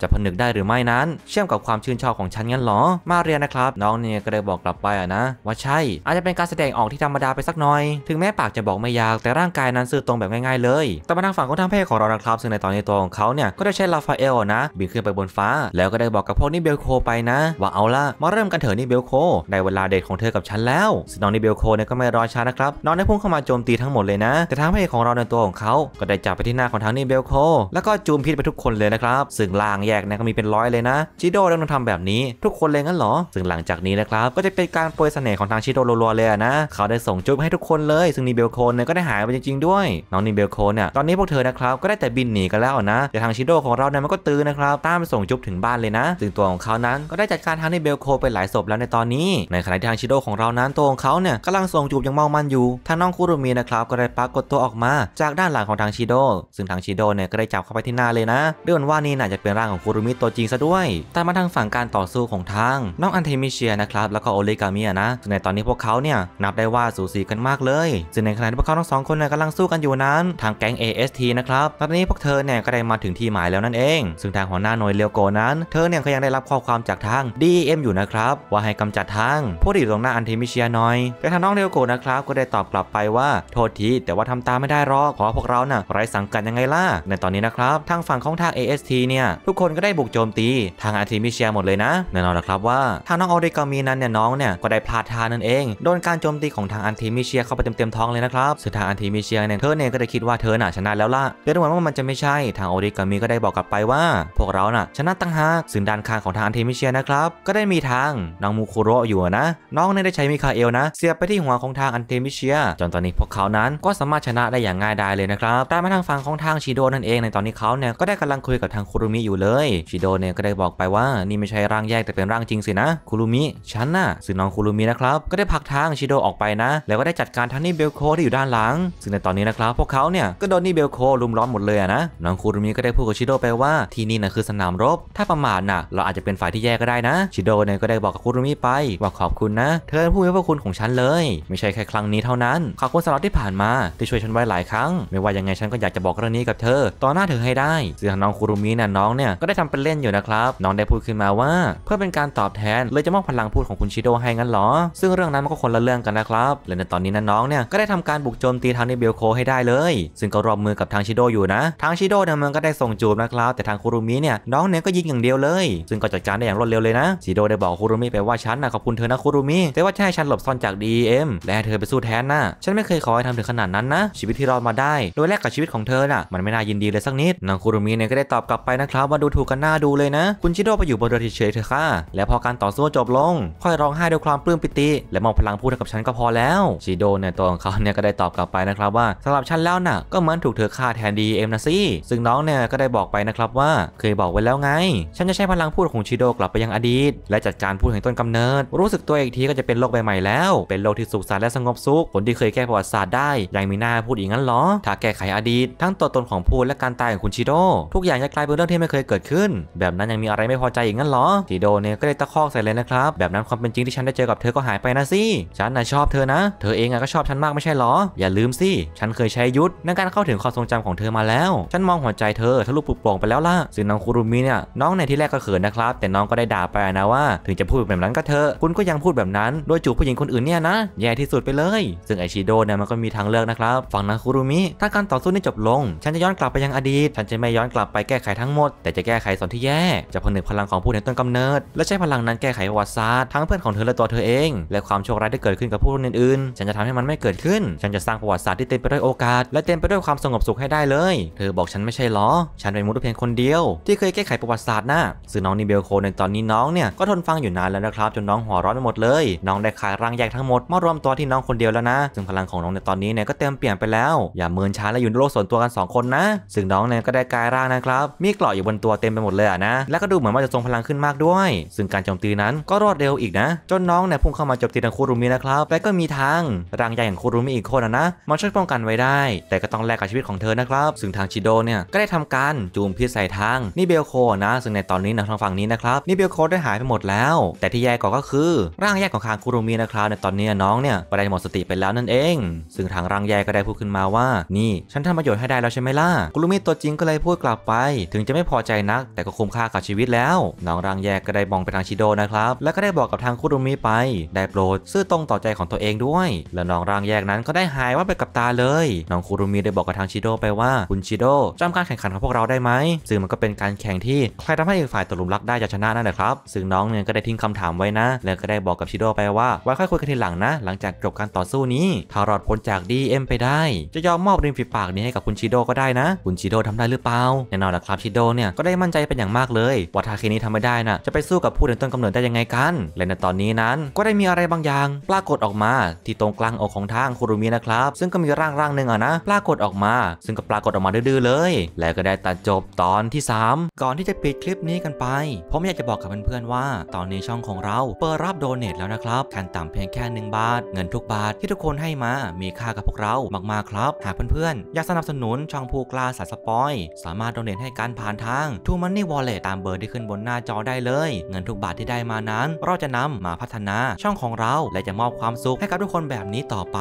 Speaker 1: จะผนึกได้หรือไม่นั้น เชื่อมกับความชื่นชอบของฉันงั้นหรอมาเรียนนะครับ น้องเนี่ยก็ได้บอกกลับไปอะนะ ว่าใช่อาจจะเป็นการแสดงออกที่ธรรมดาไปสักหน่อยถึงแม้ปากจะบอกไม่ยากแต่ร่างกายนั้นซื่อตรงแบบง่ายๆเลยแต่มาทางฝั่งของทางเพศของเรานะครับ ซึ่งในตอนนี้ตัวของเขาเนี่ยก็ได้ใช้ลาฟาเอลนะบินขึ้นไปบนฟ้า แล้วก็ได้บอกกับพวกนิเบลโค ไปนะ ว่าเอาล่ะมาเริ่มกันเถอะนิเบลโคในเวลาเดทของเธอกับฉันแล้วซึ่งน้องน่เบลโคเนี่ยก็ไม่รอช้านะครับน้องได้พุ่งเข้ามาโจมตีทั้งหมดเลยนะแต่ทางพระเอกของเราในตัวของเขา ก็ได้จับไปที่หน้าของทางนี้เบลโค แล้วก็จูมพิษไปทุกคนเลยนะครับซึ่งล่างแยกนะก็มีเป็นร้อยเลยนะชิโดต้องทำแบบนี้ทุกคนเลยงั้นหรอ ซึ่งหลังจากนี้นะครับก็จะเป็นการโปรยเสน่ห์ของทางชิโดรัวๆเลยนะเขาได้ส่งจูบให้ทุกคนเลย ซึ่งนีเบลโคเนี่ยก็ได้หายไปจริงๆด้วยน้องนีเบลโคเนี่ยตอนนี้พวกเธอนะครับก็ได้แต่บินหนีกันแล้วนะแต่ทางชิโดของเราเนี่ยมันก็ตื่นนะครับตามไปส่งจูบถึงบ้านเลยนะซึ่งตัวของเขานั้นก็ได้จัดการทางนีเบลโคไปหลายศพแล้วในตอนนี้ ในขณะที่ทางชิโดของเรานั้นตัวของเขาเนี่ยกำลังส่งจูบอย่างเมามันอยู่ทางน้องคุรุมินะครับก็ได้ปรากฏตัวออกมา จากด้านหลังของทางชิโด ซึ่งทางชิโดเนี่ยก็ได้จับเข้าไปที่หน้าเลยนะด้วยองว่านี่น่าจะเป็นร่างของคุรุมิตัวจริงซะด้วย แต่มาทางฝั่งการต่อสู้ของทางน้องอันเทมิเชียนะครับแล้วก็โอลิกามียนะซึ่งในตอนนี้พวกเขาเนี่ยนับได้ว่าสูสีกันมากเลย ซึ่งในขณะที่พวกเขาทั้งสองคนเนี่ยกำลังสู้กันอยู่นั้น ทางแก๊ง AST นะครับตอนนี้พวกเธอเนี่ยก็ได้มาถึงที่หมายแล้วนั่นเองซึ่งทางหัวหน้าหน่วยเลวโกนั้นเธอเนี่ยก็ยังได้รับข้อความจากทาง DEM อยู่นะครับว่าให้กำจัดทางผู้ที่อยู่ตรงหน้าอันเทมิเชียหน่อย แต่ทางน้องเลโกนะครับก็ได้ตอบกลับไปว่าโทษทีแต่ว่าทำตามไม่ได้หรอกขอพวกเรานะ่ะไร้สังกัดยังไงล่ะในตอนนี้นะครับทางฝั่งของทาง AST เนี่ยทุกคนก็ได้บุกโจมตีทางอาร์ติมิเชียหมดเลยนะแน่นอนนะครับว่าทางน้องออริกามีนั้นเนี่ยน้องเนี่ยก็ได้พลาดทานั่นเองโดนการโจมตีของทางอาร์ติมิเชียเข้าไปเต็มเต็มท้องเลยนะครับสุดทางอาร์ติมิเชียเนี่ยเธอเนี่ยก็ได้คิดว่าเธอน่ะชนะแล้วล่ะแต่ดูเหมือนว่ามันจะไม่ใช่ทางออริกามีก็ได้บอกกลับไปว่า พวกเราน่ะชนะตั้งหากซึ่งด้านข้างของทางอาร์ติมิเชียนะครับก็ได้มีทางนางมูคุโรอยู่นะ น้องเนี่ยได้ใช้มิคาเอลนะ เสียบไปที่หัวของทางอร์ติมิเชียยจนตอนนี้พวกเขานั้นก็สามารถชนะได้อย่างง่ายดายเลยนะครับ แต่มาทางฝั่งของทางชิโดนั่นเอง ในตอนนี้เขาเนี่ยก็ได้กำลังคุยกับทางคุรุมิอยู่เลย ชิโดเนี่ยก็ได้บอกไปว่านี่ไม่ใช่ร่างแยกแต่เป็นร่างจริงสินะ คุรุมิ ฉันน่ะสื่อน้องคุรุมินะครับ ก็ได้ผลักทางชิโดออกไปนะ แล้วก็ได้จัดการทันนี่เบลโคที่อยู่ด้านหลัง ซึ่งในตอนนี้นะครับ พวกเขาเนี่ยก็โดนนี่เบลโคลุมล้อมหมดเลยนะ น้องคุรุมิก็ได้พูดกับชิโดไปว่าที่นี่น่ะคือสนามรบ ถ้าประมาทน่ะเราอาจจะเป็นฝ่ายที่แย่ก็ได้นะชิโดเนี่ยก็ได้บอกกับคุรุมิไปว่าขอบคุณนะ เธอผู้มีพระคุณของฉันเลยไม่ใช่แค่ครั้งนี้เท่านั้นั้นขอบคุณสำหรับที่ผ่านมาที่ช่วยฉันไว้หลายครั้ง ไม่ว่ายังไงฉันก็อยากจะบอกเรื่องนี้กับเธอต่อหน้าเธอให้ได้ซึ่งน้องคุรุมิน่ะน้อง เนี่ยก็ได้ทำเป็นเล่นอยู่นะครับน้องได้พูดขึ้นมาว่า เพื่อเป็นการตอบแทนเลยจะมอบพลังพูดของคุณชิโดให้งั้นหรอ ซึ่งเรื่องนั้นมันก็คนละเรื่องกันนะครับและในตอนนี้นะน้องเนี่ยก็ได้ทำการบุกโจมตีทางในเบลโคให้ได้เลย ซึ่งก็รอบมือกับทางชิโดอยู่นะทางชิโดเนี่ยมันก็ได้ส่งจูบนะครับแต่ทางคุรุมิเนี่ยน้องเนี่ยก็ยิงอย่างเดียวเลย ซึ่งก็จัดการได้อย่างรวดเร็วเลยนะชิโดได้บอกคูรุมิไปว่าฉันนะขอบคุณเธอนะคูรุมิแต่ว่าให้ฉันหลบซ่อนจาก d m และเธอไปสู้แทนนะาฉันไม่เคยขอให้ทำถึงขนาดนั้นนะ ชีวิตที่รอดมาได้โดยแลกกับชีวิตของเธอน่ะมันไม่น่ายินดีเลยสักนิด นางคุรุมิเนี่ยก็ได้ตอบกลับไปนะครับ ว่าดูถูกกันหน้าดูเลยนะ คุณชิโดะไปอยู่บนเรือเฉยเถอะค่ะ แล้วพอการต่อสู้จบลง ค่อยร้องไห้ด้วยความปลื้มปิติ และมองพลังพูดกับฉันก็พอแล้ว ชิโดะเนี่ยตัวของเขาเนี่ยก็ได้ตอบกลับไปนะครับว่าสำหรับฉันแล้วน่ะก็เหมือนถูกเธอฆ่าแทนดีเอ็มนะซี่ซึ่งน้องเนี่ยก็ได้บอกไปนะครับว่าเคยบอกไว้แล้วไง ฉันจะใช้พลังพูดของชิโดะกลับไปยังอดีต และจัดการพูดแห่งต้นกำเนิดรู้สึกตัวอีกทีก็จะเป็นโลกใบใหม่แล้วเป็นโลกที่สุขสันต์และสงบสุขผลที่เคยแก้ประวัติศาสตร์ได้ยังมีหน้าพูดอีกงั้นหรอ ถ้าแก้ไขอดีตทั้งตัวตนของพูดและการตายของคุณชิโด ทุกอย่างจะกลายเป็นเรื่องที่ไม่เคยเกิดขึ้น แบบนั้นยังมีอะไรไม่พอใจอีกงั้นหรอ ชิโดเนี่ยก็เลยตะคอกใส่เลยนะครับแบบนั้นความเป็นจริงที่ฉันได้เจอกับเธอก็หายไปนะสิฉันน่ะชอบเธอนะ เธอเองอะก็ชอบฉันมากไม่ใช่หรอ อย่าลืมสิฉันเคยใช้ยุทธในการเข้าถึงความทรงจำของเธอมาแล้ว ฉันมองหัวใจเธอทะลุปุบปลงไปแล้วล่ะซึ่งน้องคุรุมิเนี่ยน้องในที่แรกก็เขินนะครับแต่น้องก็ได้ด่าไปนะว่า ถึงจะพูดแบบนั้นก็เธอ คุณก็ยังพูดแบบนั้นโดยจูบผู้หญิงคนอื่นเนี่ยนะแย่ที่สุดไปเลยซึ่งงไอชิโดเนี่ยมันก็มีทางเลือกนะครับฝั่งนาคุรุมิ ถ้าการต่อสู้นี้จบลง ฉันจะย้อนกลับไปยังอดีต ฉันจะไม่ย้อนกลับไปแก้ไขทั้งหมดแต่จะแก้ไขส่วนที่แย่จะผนึกพลังของผู้แหนต้นกำเนิด และใช้พลังนั้นแก้ไขวัฏศาสตร์ทั้งเพื่อนของเธอและตัวเธอเองและความโชคร้ายที่เกิดขึ้นกับผู้อื่นๆฉันจะทำให้มันไม่เกิดขึ้น ฉันจะสร้างประวัติศาสตร์ที่เต็มไปด้วยโอกาสและเต็มไปด้วยความสงบสุขให้ได้เลยเธอบอกฉันไม่ใช่หรอฉันเป็นมนุษย์เพียงคนเดียว ที่เคยแก้ไขประวัติศาสตร์นะซึ่งน้องนิเบลโคในตอนนี้น้องเนี่ยก็ทนฟังอยู่นานแล้วนะครับ จนน้องหัวร้อนไปหมดเลยน้องได้ขายร่างแยกทั้งหมดมารวมตัวที่น้องคนเดียวแล้วนะซึ่งพลังของน้องในตอนนี้เนี่ยก็เต็มเปลี่ยนไปแล้วอย่าเมินช้าและอยู่ในโลกส่วนตัวกัน 2 คนนะ ซึ่งน้องเนี่ยก็ได้กลายร่างนะครับมีเกราะอยู่บนตัวเต็มไปหมดเลยนะและก็ดูเหมือนว่าจะทรงพลังขึ้นมากด้วย ซึ่งการโจมตีนั้นก็รวดเร็วอีกนะ จนน้องเนี่ยพุ่งเข้ามาโจมตีทางคูรุมินะครับและก็มีทางร่างใหญ่อย่างคูรุมิอีกคนนะมาช่วยป้องกันไว้ได้ แต่ก็ต้องแลกกับชีวิตของเธอนะครับ ซึ่งทางชิโดเนี่ยก็ได้ทำการจูมพิษใส่ทางนิเบลโคนะซึ่งในตอนนี้นะทางฝั่งนี้นะครับนิเบลโค ได้หายไปหมดแล้ว แต่ที่แย่กว่าก็คือร่างแยกของคางคูรุมินะครับ ในตอนนี้น้องเนี่ยไปได้หมดสติไปแล้วนั่นเองซึ่งทางรังแยก็ได้พูดขึ้นมาว่านี่ฉันทำประโยชน์ให้ได้แล้วใช่ไหมล่ะกุลุมิตัวจริงก็เลยพูดกลับไป ถึงจะไม่พอใจนักแต่ก็คุ้มค่ากับชีวิตแล้วน้องรังแยก็ได้มองไปทางชิโดนะครับแล้วก็ได้บอกกับทางคุรุมิไปได้โปรดซื่อตรงต่อใจของตัวเองด้วยแล้วน้องรังแยกนั้นก็ได้หายว่าไปกับตาเลยน้องคุรุมิได้บอกกับทางชิโดไปว่าคุณชิโดจำการแข่งขันของพวกเราได้ไหมซึ่งมันก็เป็นการแข่งที่ใครทำให้อีกฝ่ายตกลุมรักได้จะชนะนั่นแหละครับ ซึ่งน้องเนี่ยก็ได้ทิ้งคำถามไว้นะ แล้วก็ได้บอกกับชิโดไปว่าไว้ค่อยคุยกันทีหลังนะ หลังจากจบการต่อสู้นี้ี้ถ้ารอดพ้นจาก DM ไปได้ จะยอมมอบริมฝีปากนี้ให้กับคุณชิโดก็ได้นะ คุณชิโดทำได้หรือเปล่าแน่นอนละครับชิโดเนี่ยก็ได้มั่นใจเป็นอย่างมากเลยว่าทาเคนี้ทำไม่ได้นะจะไปสู้กับผู้เดินต้นกำเนิดได้ยังไงกัน และในตอนนี้นั้นก็ได้มีอะไรบางอย่าง ปรากฏออกมาที่ตรงกลางอกของทางคุรุมินะครับ ซึ่งก็มีร่างร่างหนึ่งอะนะปรากฏออกมาซึ่งก็ปรากฏออกมาดื้อเลย และก็ได้ตัดจบตอนที่ 3 ก่อนที่จะปิดคลิปนี้กันไปผมอยากจะบอกกับเพื่อนๆว่าตอนนี้ช่องของเราเปิดรับโดเนตแล้วนะครับขั้นต่ำเพียงแค่1บาท เงินทุกบาทที่ทุกคนนให้มา มีค่ากับพวกเรา มากๆครับ หากเพื่อนๆ อยากสนับสนุนช่องผูกลาสายสปอย สามารถโดเน a ให้การผ่านทาง t ูมันนี่วอลเล็ตตามเบอร์ที่ขึ้นบนหน้าจอได้เลย เงินทุกบาทที่ได้มานั้น เราจะนำมาพัฒนาช่องของเราและจะมอบความสุขให้กับทุกคนแบบนี้ต่อไป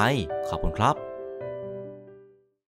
Speaker 1: ขอบคุณครับ